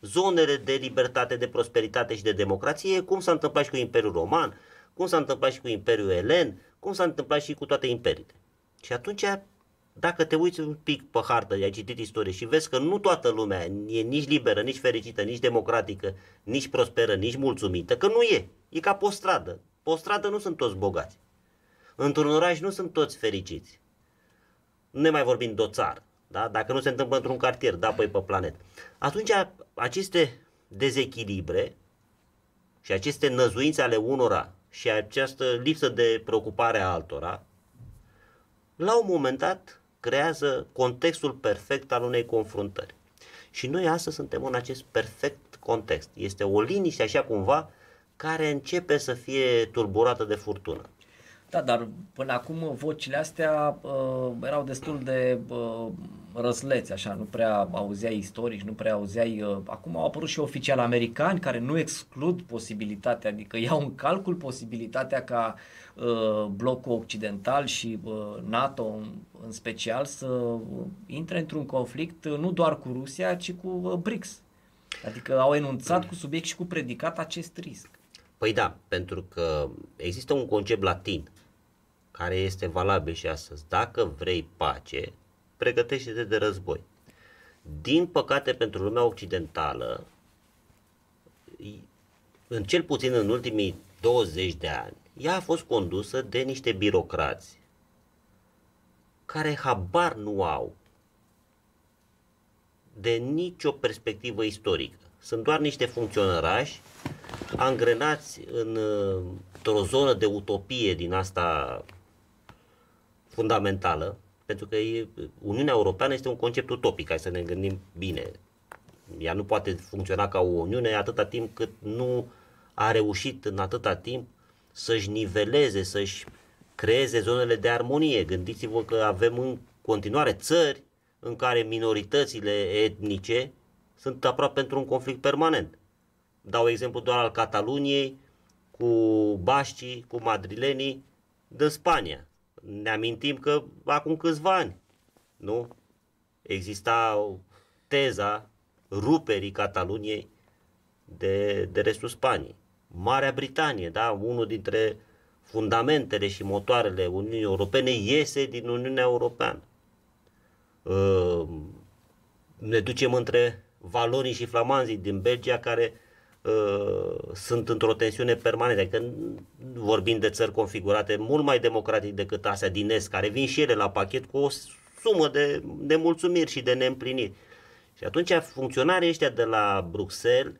zonele de libertate, de prosperitate și de democrație, cum s-a întâmplat și cu Imperiul Roman, cum s-a întâmplat și cu Imperiul Elen, cum s-a întâmplat și cu toate imperiile. Și atunci, dacă te uiți un pic pe hartă, ai citit istorie și vezi că nu toată lumea e nici liberă, nici fericită, nici democratică, nici prosperă, nici mulțumită, că nu e. E ca pe o stradă. Pe o stradă nu sunt toți bogați. Într-un oraș nu sunt toți fericiți. Nu ne mai vorbim de o țară da? dacă nu se întâmplă într-un cartier, da, păi pe planetă. Atunci aceste dezechilibre și aceste năzuințe ale unora și această lipsă de preocupare a altora, la un moment dat creează contextul perfect al unei confruntări. Și noi astăzi suntem în acest perfect context. Este o liniște așa cumva care începe să fie tulburată de furtună. Da, dar până acum vocile astea uh, erau destul de uh, răzleți, așa, nu prea auzeai istorici, nu prea auzeai... Uh, acum au apărut și oficiali americani care nu exclud posibilitatea, adică [laughs] iau în calcul posibilitatea ca uh, blocul occidental și uh, NATO în, în special să intre într-un conflict uh, nu doar cu Rusia, ci cu uh, BRICS. Adică au enunțat cu subiect și cu predicat acest risc. Păi da, pentru că există un concept latin care este valabil și astăzi. Dacă vrei pace, pregătește-te de război. Din păcate pentru lumea occidentală, în cel puțin în ultimii 20 de ani, ea a fost condusă de niște birocrați care habar nu au de nicio perspectivă istorică. Sunt doar niște funcționărași angrenați în, într-o zonă de utopie din asta fundamentală, pentru că e, Uniunea Europeană este un concept utopic, hai să ne gândim bine. Ea nu poate funcționa ca o Uniune atâta timp cât nu a reușit în atâta timp să-și niveleze, să-și creeze zonele de armonie. Gândiți-vă că avem în continuare țări în care minoritățile etnice sunt aproape într-un conflict permanent. Dau exemplu doar al Cataluniei, cu bașcii, cu madrilenii, de Spania. Ne amintim că acum câțiva ani, nu? Exista teza ruperii Cataluniei de, de restul Spaniei. Marea Britanie, da? Unul dintre fundamentele și motoarele Uniunii Europene iese din Uniunea Europeană. Ă, ne ducem între valorii și flamanzii din Belgia care Uh, sunt într-o tensiune permanentă. când adică, vorbim de țări configurate mult mai democratic decât astea din Est, care vin și ele la pachet cu o sumă de nemulțumiri și de neîmpliniri. Și atunci funcționarii ăștia de la Bruxelles,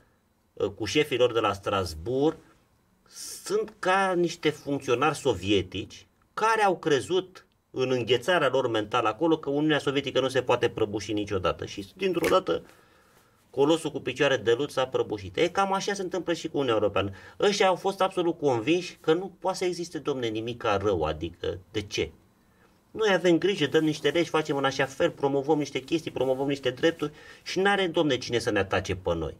uh, cu șefii lor de la Strasbourg, sunt ca niște funcționari sovietici care au crezut în înghețarea lor mentală acolo că Uniunea Sovietică nu se poate prăbuși niciodată. Și dintr-o dată colosul cu picioare de lut s-a prăbușit. E cam așa se întâmplă și cu Uniunea Europeană. Ăștia au fost absolut convinși că nu poate să existe, domne, nimic rău, adică de ce? Noi avem grijă, dăm niște legi, facem în așa fel, promovăm niște chestii, promovăm niște drepturi și nu are, domne, cine să ne atace pe noi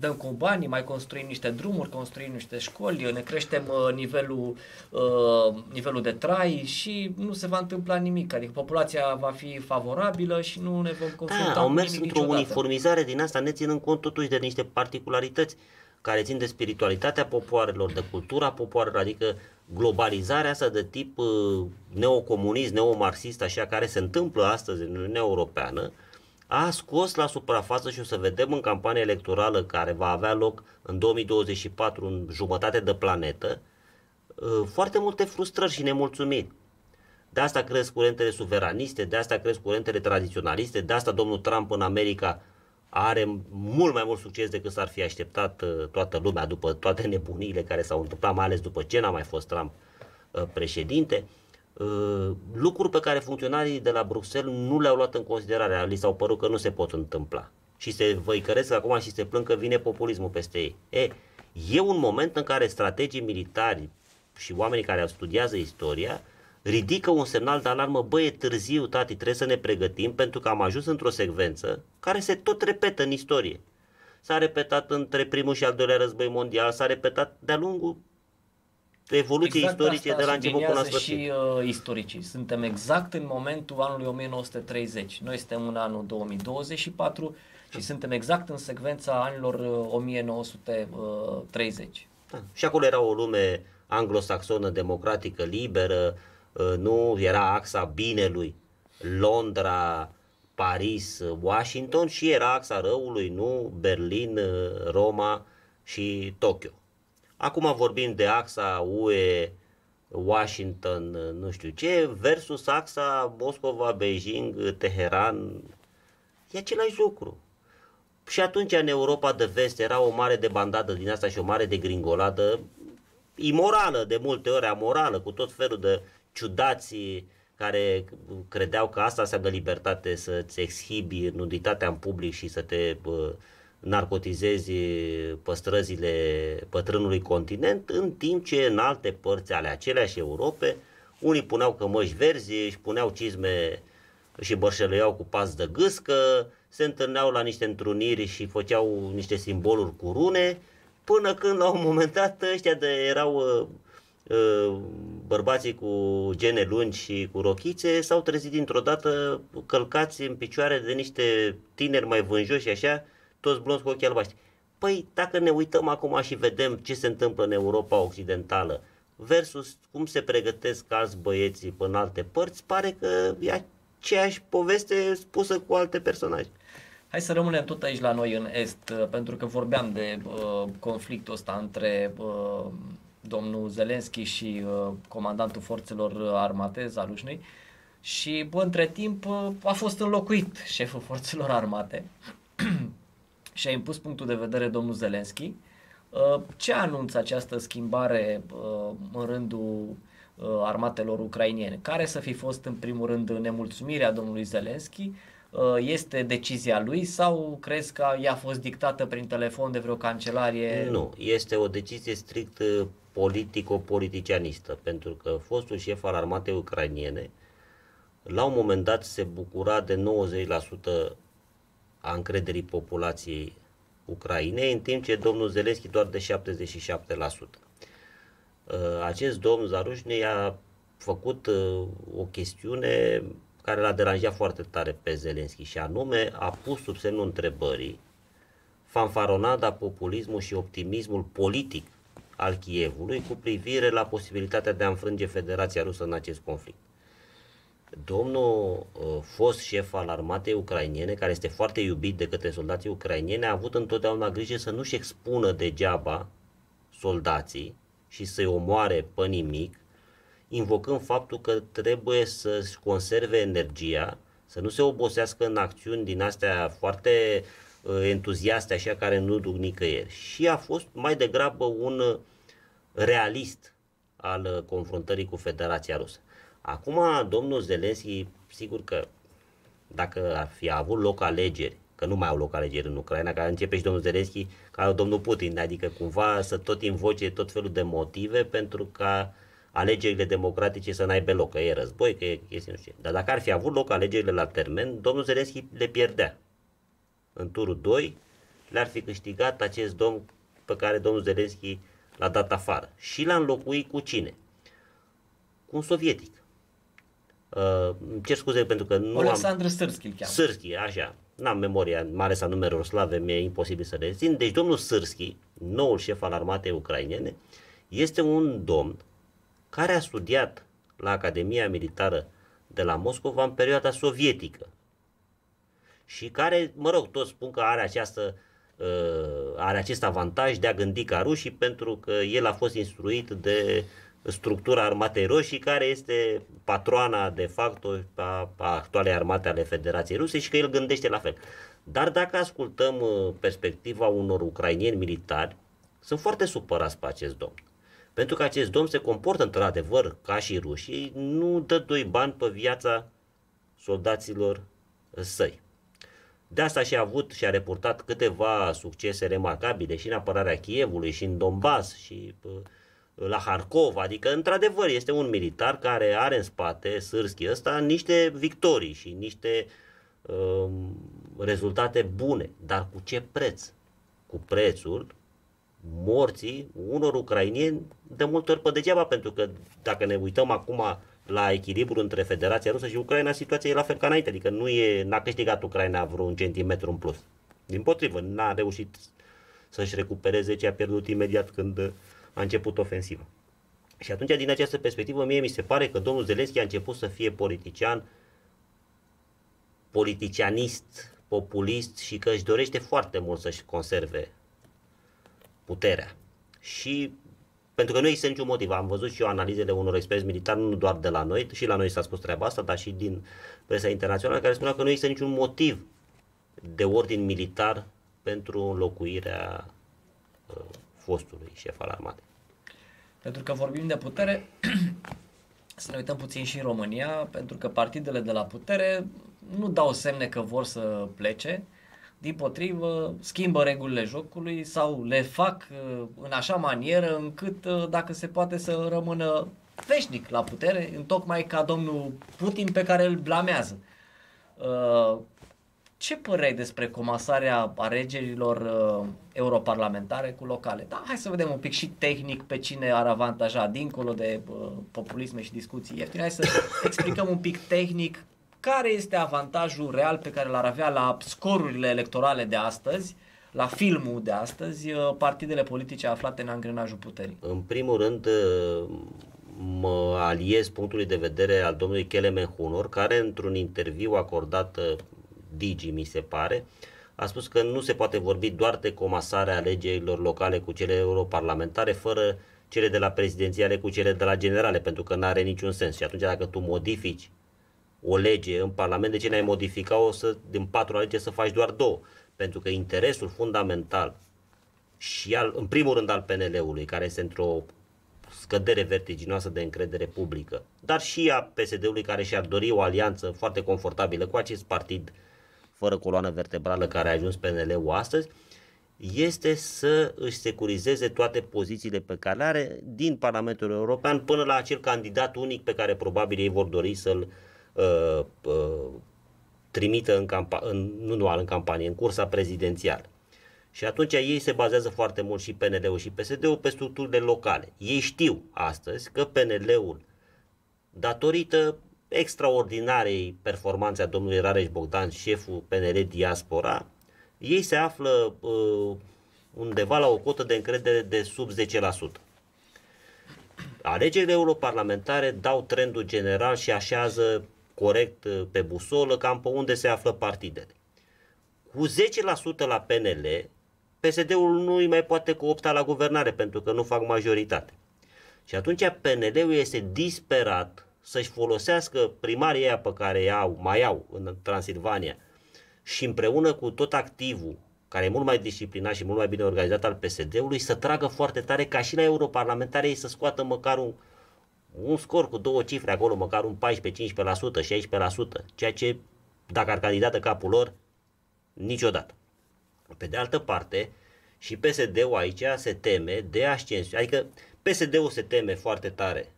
dăm cu banii, mai construim niște drumuri, construim niște școli, ne creștem uh, nivelul, uh, nivelul de trai și nu se va întâmpla nimic. Adică populația va fi favorabilă și nu ne vom confrunta da, au mers într-o uniformizare din asta, ne ținând cont totuși de niște particularități care țin de spiritualitatea popoarelor, de cultura popoarelor, adică globalizarea asta de tip uh, neocomunist, neomarxist, așa, care se întâmplă astăzi în Uniunea Europeană, a scos la suprafață și o să vedem în campania electorală care va avea loc în 2024 în jumătate de planetă, ă, foarte multe frustrări și nemulțumiri. De asta cresc curentele suveraniste, de asta cresc curentele tradiționaliste, de asta domnul Trump în America are mult mai mult succes decât s-ar fi așteptat ă, toată lumea după toate nebuniile care s-au întâmplat, mai ales după ce n-a mai fost Trump ă, președinte. Uh, lucruri pe care funcționarii de la Bruxelles nu le-au luat în considerare, li s-au părut că nu se pot întâmpla. Și se văicăresc acum și se plâng că vine populismul peste ei. E, e un moment în care strategii militari și oamenii care studiază istoria ridică un semnal de alarmă, băie târziu, tati, trebuie să ne pregătim pentru că am ajuns într-o secvență care se tot repetă în istorie. S-a repetat între primul și al doilea război mondial, s-a repetat de-a lungul evoluție exact istorice de la început până la sfârșit. și uh, istoricii. Suntem exact în momentul anului 1930. Noi suntem în anul 2024 și suntem exact în secvența anilor 1930. Uh, da. Și acolo era o lume anglosaxonă, democratică, liberă, uh, nu era axa binelui, Londra, Paris, Washington și era axa răului, nu Berlin, uh, Roma și Tokyo. Acum vorbim de axa UE Washington, nu știu ce, versus axa Moscova, Beijing, Teheran. E același lucru. Și atunci în Europa de vest era o mare de bandadă din asta și o mare de gringoladă imorală, de multe ori amorală, cu tot felul de ciudații care credeau că asta înseamnă libertate, să-ți exhibi nuditatea în public și să te uh, narcotizezi păstrăzile pătrânului continent, în timp ce în alte părți ale aceleași Europe, unii puneau cămăși verzi, își puneau cizme și bărșălăiau cu pas de gâscă, se întâlneau la niște întruniri și făceau niște simboluri cu rune, până când la un moment dat ăștia de erau ă, ă, bărbații cu gene lungi și cu rochițe s-au trezit dintr-o dată călcați în picioare de niște tineri mai vânjoși așa, toți blonzi cu ochii albaștri. Păi dacă ne uităm acum și vedem ce se întâmplă în Europa Occidentală versus cum se pregătesc alți băieții până în alte părți, pare că e aceeași poveste spusă cu alte personaje. Hai să rămânem tot aici la noi în Est, pentru că vorbeam de uh, conflictul ăsta între uh, domnul Zelenski și uh, comandantul forțelor armate, Zalușnei, și bă, între timp uh, a fost înlocuit șeful forțelor armate și-a impus punctul de vedere domnul Zelenski. Uh, ce anunță această schimbare uh, în rândul uh, armatelor ucrainiene? Care să fi fost în primul rând nemulțumirea domnului Zelenski? Este decizia lui sau crezi că i-a fost dictată prin telefon de vreo cancelarie? Nu, este o decizie strict politico-politicianistă, pentru că fostul șef al armatei ucrainiene, la un moment dat se bucura de 90% a încrederii populației Ucrainei, în timp ce domnul Zelenski doar de 77%. Uh, acest domn Zarușne a făcut uh, o chestiune care l-a deranjat foarte tare pe Zelenski și anume a pus sub semnul întrebării fanfaronada, populismul și optimismul politic al Chievului cu privire la posibilitatea de a înfrânge Federația Rusă în acest conflict domnul uh, fost șef al armatei ucrainiene, care este foarte iubit de către soldații ucrainieni, a avut întotdeauna grijă să nu-și expună degeaba soldații și să-i omoare pe nimic, invocând faptul că trebuie să-și conserve energia, să nu se obosească în acțiuni din astea foarte uh, entuziaste, așa care nu duc nicăieri. Și a fost mai degrabă un realist al uh, confruntării cu Federația Rusă. Acum, domnul Zelenski, sigur că dacă ar fi avut loc alegeri, că nu mai au loc alegeri în Ucraina, că începe și domnul Zelenski ca domnul Putin, adică cumva să tot invoce tot felul de motive pentru ca alegerile democratice să n-aibă loc, că e război, că e chestii nu știu. Dar dacă ar fi avut loc alegerile la termen, domnul Zelenski le pierdea. În turul 2 le-ar fi câștigat acest domn pe care domnul Zelenski l-a dat afară. Și l-a înlocuit cu cine? Cu un sovietic. Uh, cer scuze pentru că nu Alexandru am... Sârschi chiar. Sârschi, așa. N-am memoria mare sa numerelor slave, mi-e imposibil să rețin. Deci domnul Sârschi, noul șef al armatei ucrainene, este un domn care a studiat la Academia Militară de la Moscova în perioada sovietică și care, mă rog, toți spun că are această uh, are acest avantaj de a gândi ca rușii pentru că el a fost instruit de structura Armatei Roșii, care este patroana de fapt a, a actualei armate ale Federației Ruse și că el gândește la fel. Dar dacă ascultăm uh, perspectiva unor ucrainieni militari, sunt foarte supărați pe acest domn. Pentru că acest domn se comportă într-adevăr ca și rușii, nu dă doi bani pe viața soldaților uh, săi. De asta și-a avut și a reportat câteva succese remarcabile și în apărarea Chievului și în Donbass și uh, la Harkov, adică într-adevăr este un militar care are în spate, Sârschi ăsta, niște victorii și niște um, rezultate bune, dar cu ce preț? Cu prețul morții unor ucrainieni de multe ori pe degeaba, pentru că dacă ne uităm acum la echilibru între Federația Rusă și Ucraina, situația e la fel ca înainte, adică nu e, n-a câștigat Ucraina vreun centimetru în plus. Din potrivă, n-a reușit să-și recupereze ce a pierdut imediat când a început ofensiva. Și atunci, din această perspectivă, mie mi se pare că domnul Zelenski a început să fie politician, politicianist, populist și că își dorește foarte mult să-și conserve puterea. Și pentru că nu există niciun motiv. Am văzut și eu analizele unor experți militari, nu doar de la noi, și la noi s-a spus treaba asta, dar și din presa internațională, care spunea că nu există niciun motiv de ordin militar pentru înlocuirea uh, fostului șef al armatei. Pentru că vorbim de putere, [clears throat] să ne uităm puțin și în România, pentru că partidele de la putere nu dau semne că vor să plece, din potrivă schimbă regulile jocului sau le fac uh, în așa manieră încât uh, dacă se poate să rămână veșnic la putere, în tocmai ca domnul Putin pe care îl blamează. Uh, ce părere ai despre comasarea alegerilor uh, europarlamentare cu locale? Da, hai să vedem un pic și tehnic pe cine ar avantaja, dincolo de uh, populisme și discuții ieftine. Hai să [laughs] explicăm un pic tehnic care este avantajul real pe care l-ar avea la scorurile electorale de astăzi, la filmul de astăzi, uh, partidele politice aflate în angrenajul puterii. În primul rând, uh mă aliez punctului de vedere al domnului Kelemen Hunor, care într-un interviu acordat uh, Digi, mi se pare, a spus că nu se poate vorbi doar de comasarea alegerilor locale cu cele europarlamentare fără cele de la prezidențiale cu cele de la generale, pentru că nu are niciun sens. Și atunci dacă tu modifici o lege în Parlament, de ce n-ai modifica-o să, din patru lege să faci doar două? Pentru că interesul fundamental și al, în primul rând al PNL-ului, care este într-o scădere vertiginoasă de încredere publică, dar și a PSD-ului care și-ar dori o alianță foarte confortabilă cu acest partid uh, fără coloană vertebrală care a ajuns PNL-ul astăzi, este să își securizeze toate pozițiile pe care le are din Parlamentul European până la acel candidat unic pe care probabil ei vor dori să-l uh, uh, trimită în, campa- în nu nu, în campanie, în cursa prezidențială. Și atunci ei se bazează foarte mult și PNL-ul și PSD-ul pe structurile locale. Ei știu astăzi că PNL-ul, datorită extraordinarei performanțe a domnului Rareș Bogdan, șeful PNR Diaspora, ei se află uh, undeva la o cotă de încredere de sub 10%. Alegerile europarlamentare dau trendul general și așează corect uh, pe busolă cam pe unde se află partidele. Cu 10% la PNL, PSD-ul nu îi mai poate coopta la guvernare pentru că nu fac majoritate. Și atunci PNL-ul este disperat să-și folosească primarii aia pe care au, mai au în Transilvania și împreună cu tot activul care e mult mai disciplinat și mult mai bine organizat al PSD-ului, să tragă foarte tare ca și la europarlamentare ei să scoată măcar un, un scor cu două cifre acolo, măcar un 14-15%, 16%, ceea ce, dacă ar candidată capul lor, niciodată. Pe de altă parte, și PSD-ul aici se teme de ascensiune, adică PSD-ul se teme foarte tare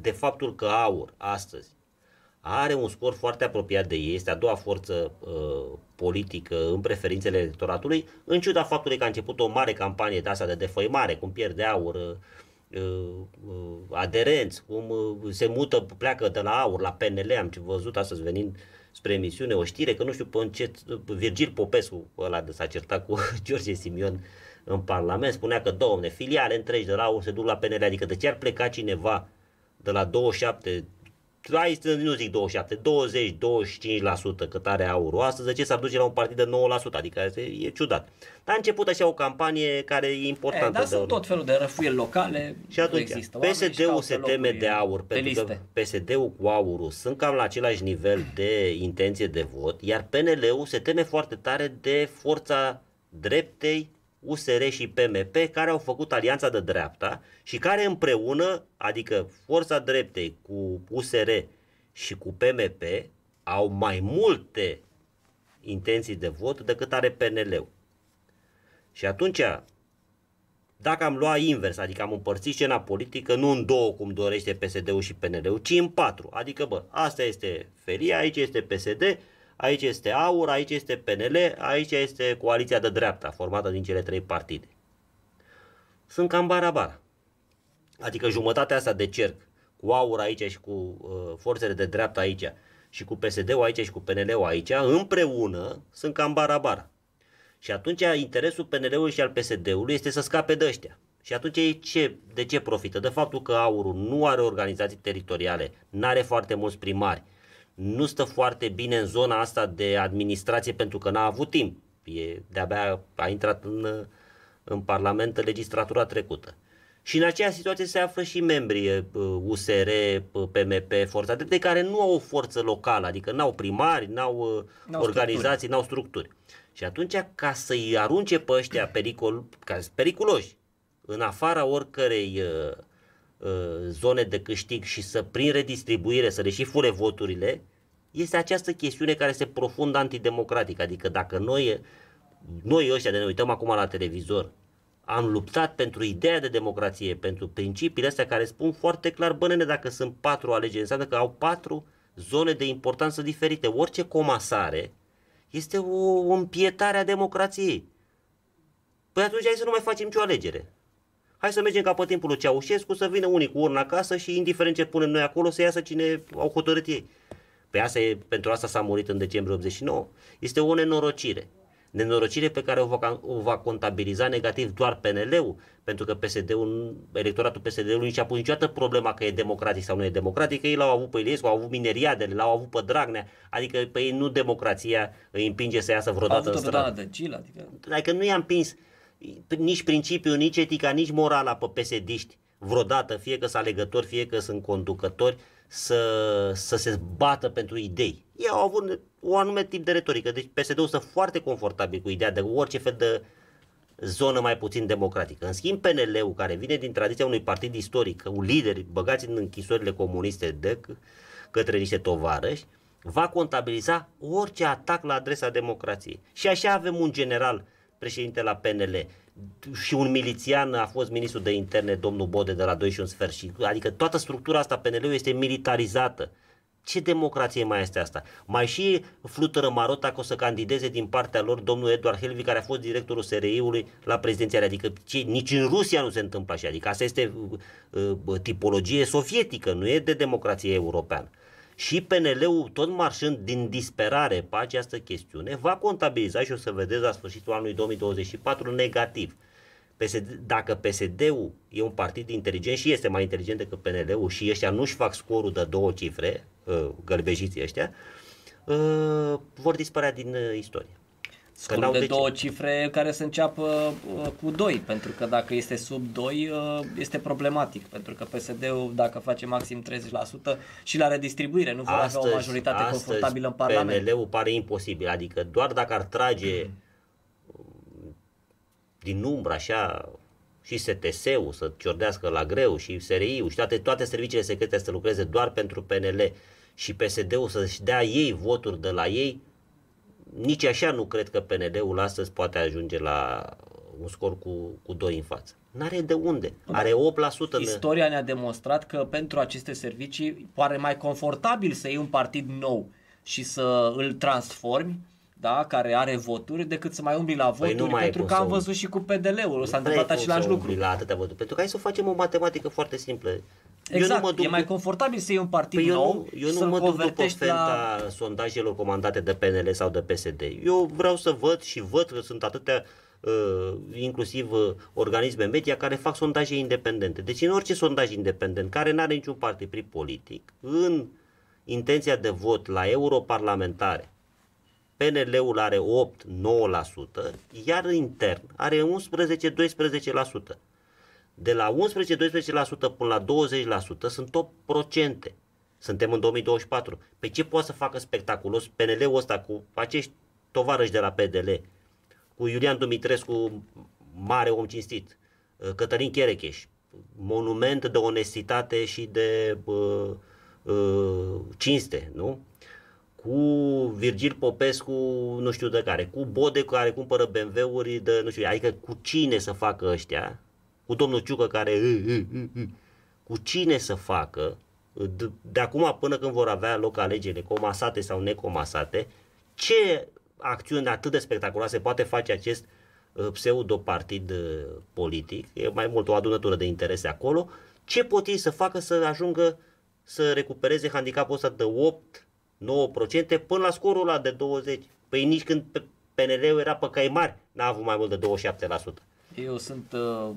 de faptul că AUR astăzi are un scor foarte apropiat de ei, este a doua forță uh, politică în preferințele electoratului, în ciuda faptului că a început o mare campanie de asta de defăimare, cum pierde AUR, uh, uh, aderenți, cum uh, se mută, pleacă de la AUR la PNL, am văzut astăzi venind spre emisiune o știre că nu știu pe ce, Virgil Popescu ăla de s-a certat cu [laughs] George Simion în Parlament, spunea că, domne, filiale întregi de la AUR se duc la PNL, adică de ce ar pleca cineva de la 27, hai să nu zic 27, 20-25% cât are aurul astăzi, ce s-ar duce la un partid de 9%, adică e, e ciudat. Dar a început așa o campanie care e importantă. dar sunt tot felul de răfuieli locale. Și atunci, există. PSD-ul se teme de aur, pe pentru liste. că PSD-ul cu aurul sunt cam la același nivel de intenție de vot, iar PNL-ul se teme foarte tare de forța dreptei USR și PMP, care au făcut alianța de dreapta și care împreună, adică Forța Dreptei cu USR și cu PMP, au mai multe intenții de vot decât are PNL-ul. Și atunci, dacă am luat invers, adică am împărțit scena politică nu în două cum dorește PSD-ul și PNL-ul, ci în patru. Adică, bă, asta este felia, aici este PSD, aici este AUR, aici este PNL, aici este coaliția de dreapta formată din cele trei partide. Sunt cam bara-bara. Adică jumătatea asta de cerc cu AUR aici și cu uh, forțele de dreapta aici și cu PSD-ul aici și cu PNL-ul aici, împreună sunt cam bara-bara. Și atunci interesul PNL-ului și al PSD-ului este să scape de ăștia. Și atunci ei ce, de ce profită? De faptul că AUR nu are organizații teritoriale, nu are foarte mulți primari, nu stă foarte bine în zona asta de administrație pentru că n-a avut timp. E, de-abia a intrat în, în Parlament legislatura trecută. Și în aceeași situație se află și membrii USR, PMP, Forța de care nu au o forță locală, adică n-au primari, n-au, uh, n-au organizații, structuri. n-au structuri. Și atunci, ca să-i arunce pe ăștia pericol, ca periculoși, în afara oricărei uh, Uh, zone de câștig și să prin redistribuire să le și fure voturile, este această chestiune care se profund antidemocratică. Adică dacă noi, noi ăștia de ne uităm acum la televizor, am luptat pentru ideea de democrație, pentru principiile astea care spun foarte clar, bă, nene, dacă sunt patru alegeri, înseamnă că au patru zone de importanță diferite. Orice comasare este o împietare a democrației. Păi atunci hai să nu mai facem nicio alegere. Hai să mergem ca pe timpul lui Ceaușescu să vină unii cu urna acasă și indiferent ce punem noi acolo să iasă cine au hotărât ei. Pe păi asta e, pentru asta s-a murit în decembrie 89. Este o nenorocire. Nenorocire pe care o va, o va contabiliza negativ doar PNL-ul, pentru că PSD-ul, electoratul PSD-ului nici a pus niciodată problema că e democratic sau nu e democratic, că ei l-au avut pe Iliescu, au avut mineriadele, l-au avut pe Dragnea, adică pe ei nu democrația îi împinge să iasă vreodată în stradă. adică... adică nu i-a împins, nici principiu, nici etica, nici morala pe psd vreodată, fie că sunt alegători, fie că sunt conducători, să, să se bată pentru idei. Ei au avut un anume tip de retorică, deci PSD-ul sunt foarte confortabil cu ideea de orice fel de zonă mai puțin democratică. În schimb, PNL-ul, care vine din tradiția unui partid istoric, un lider băgați în închisorile comuniste de către niște tovarăși, va contabiliza orice atac la adresa democrației. Și așa avem un general uh, președinte la PNL și un milițian a fost ministru de interne, domnul Bode, de la 2 și un sfârșit. Adică toată structura asta pnl este militarizată. Ce democrație mai este asta? Mai și flutără marota că o să candideze din partea lor domnul Eduard Helvi, care a fost directorul SRI-ului la prezidențiale. Adică ce, nici în Rusia nu se întâmplă așa. Adică asta este uh, uh tipologie sovietică, nu e de democrație europeană și PNL-ul, tot marșând din disperare pe această chestiune, va contabiliza și o să vedeți la sfârșitul anului 2024 negativ. PSD, dacă PSD-ul e un partid inteligent și este mai inteligent decât PNL-ul și ăștia nu-și fac scorul de două cifre, uh, gălbejiții ăștia, uh, vor dispărea din uh, istorie scurt că de, de două cifre care să înceapă uh, cu 2, pentru că dacă este sub 2 uh, este problematic, pentru că PSD-ul dacă face maxim 30% și la redistribuire nu vor astăzi, avea o majoritate astăzi confortabilă în Parlament. PNL-ul pare imposibil, adică doar dacă ar trage um, din umbră așa și STS-ul să ciordească la greu și SRI-ul și toate, toate serviciile secrete să lucreze doar pentru PNL și PSD-ul să-și dea ei voturi de la ei, nici așa nu cred că pnd ul astăzi poate ajunge la un scor cu, cu 2 în față. N-are de unde. Da. Are 8%. Istoria de... ne-a demonstrat că pentru aceste servicii pare mai confortabil să iei un partid nou și să îl transformi da, care are voturi decât să mai umbli la păi voturi mai pentru că am văzut și cu PDL-ul s-a întâmplat același lucru. La atâtea voturi, pentru că hai să facem o matematică foarte simplă. Exact, eu nu exact. mă duc e mai confortabil să iei un partid păi nou eu nu, eu nu mă duc după fenta la... sondajelor comandate de PNL sau de PSD. Eu vreau să văd și văd că sunt atâtea Uh, inclusiv uh, organisme media care fac sondaje independente. Deci în orice sondaj independent care nu are niciun partid politic, în intenția de vot la europarlamentare, PNL-ul are 8-9%, iar intern are 11-12% de la 11-12% până la 20% sunt top procente. Suntem în 2024. Pe ce poate să facă spectaculos PNL-ul ăsta cu acești tovarăși de la PDL, cu Iulian Dumitrescu, mare om cinstit, uh, Cătălin Cherecheș, monument de onestitate și de uh, uh, cinste, nu? Cu Virgil Popescu, nu știu de care, cu Bode care cumpără BMW-uri de, nu știu, adică cu cine să facă ăștia cu domnul Ciucă care cu cine să facă de acum până când vor avea loc alegerile comasate sau necomasate, ce acțiuni atât de spectaculoase poate face acest uh, pseudo-partid uh, politic, e mai mult o adunătură de interese acolo, ce pot ei să facă să ajungă să recupereze handicapul ăsta de 8-9% până la scorul ăla de 20%. Păi nici când PNL-ul era pe cai mari, n-a avut mai mult de 27% eu sunt, uh,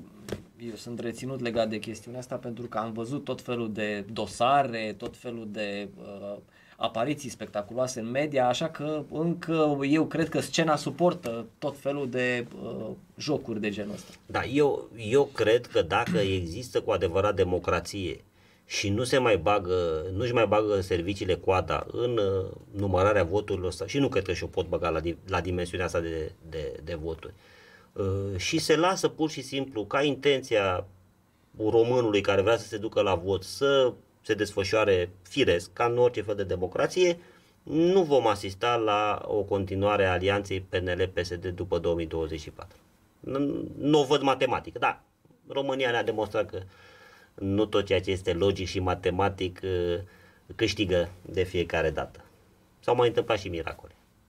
eu sunt reținut legat de chestiunea asta pentru că am văzut tot felul de dosare, tot felul de uh, apariții spectaculoase în media, așa că încă eu cred că scena suportă tot felul de uh, jocuri de genul ăsta. Da, eu, eu cred că dacă există cu adevărat democrație și nu se mai bagă, nu-și mai bagă serviciile coada în uh, numărarea voturilor și nu cred că și-o pot băga la, la dimensiunea asta de, de, de voturi. Uh, Uh, și se lasă pur și simplu ca intenția românului care vrea să se ducă la vot să se desfășoare firesc, ca în orice fel de democrație, nu vom asista la o continuare a alianței PNL-PSD după 2024. Nu o văd matematic. da. România ne-a demonstrat că nu tot ceea ce este logic și matematic uh, câștigă de fiecare dată. S-au mai întâmplat și miracole.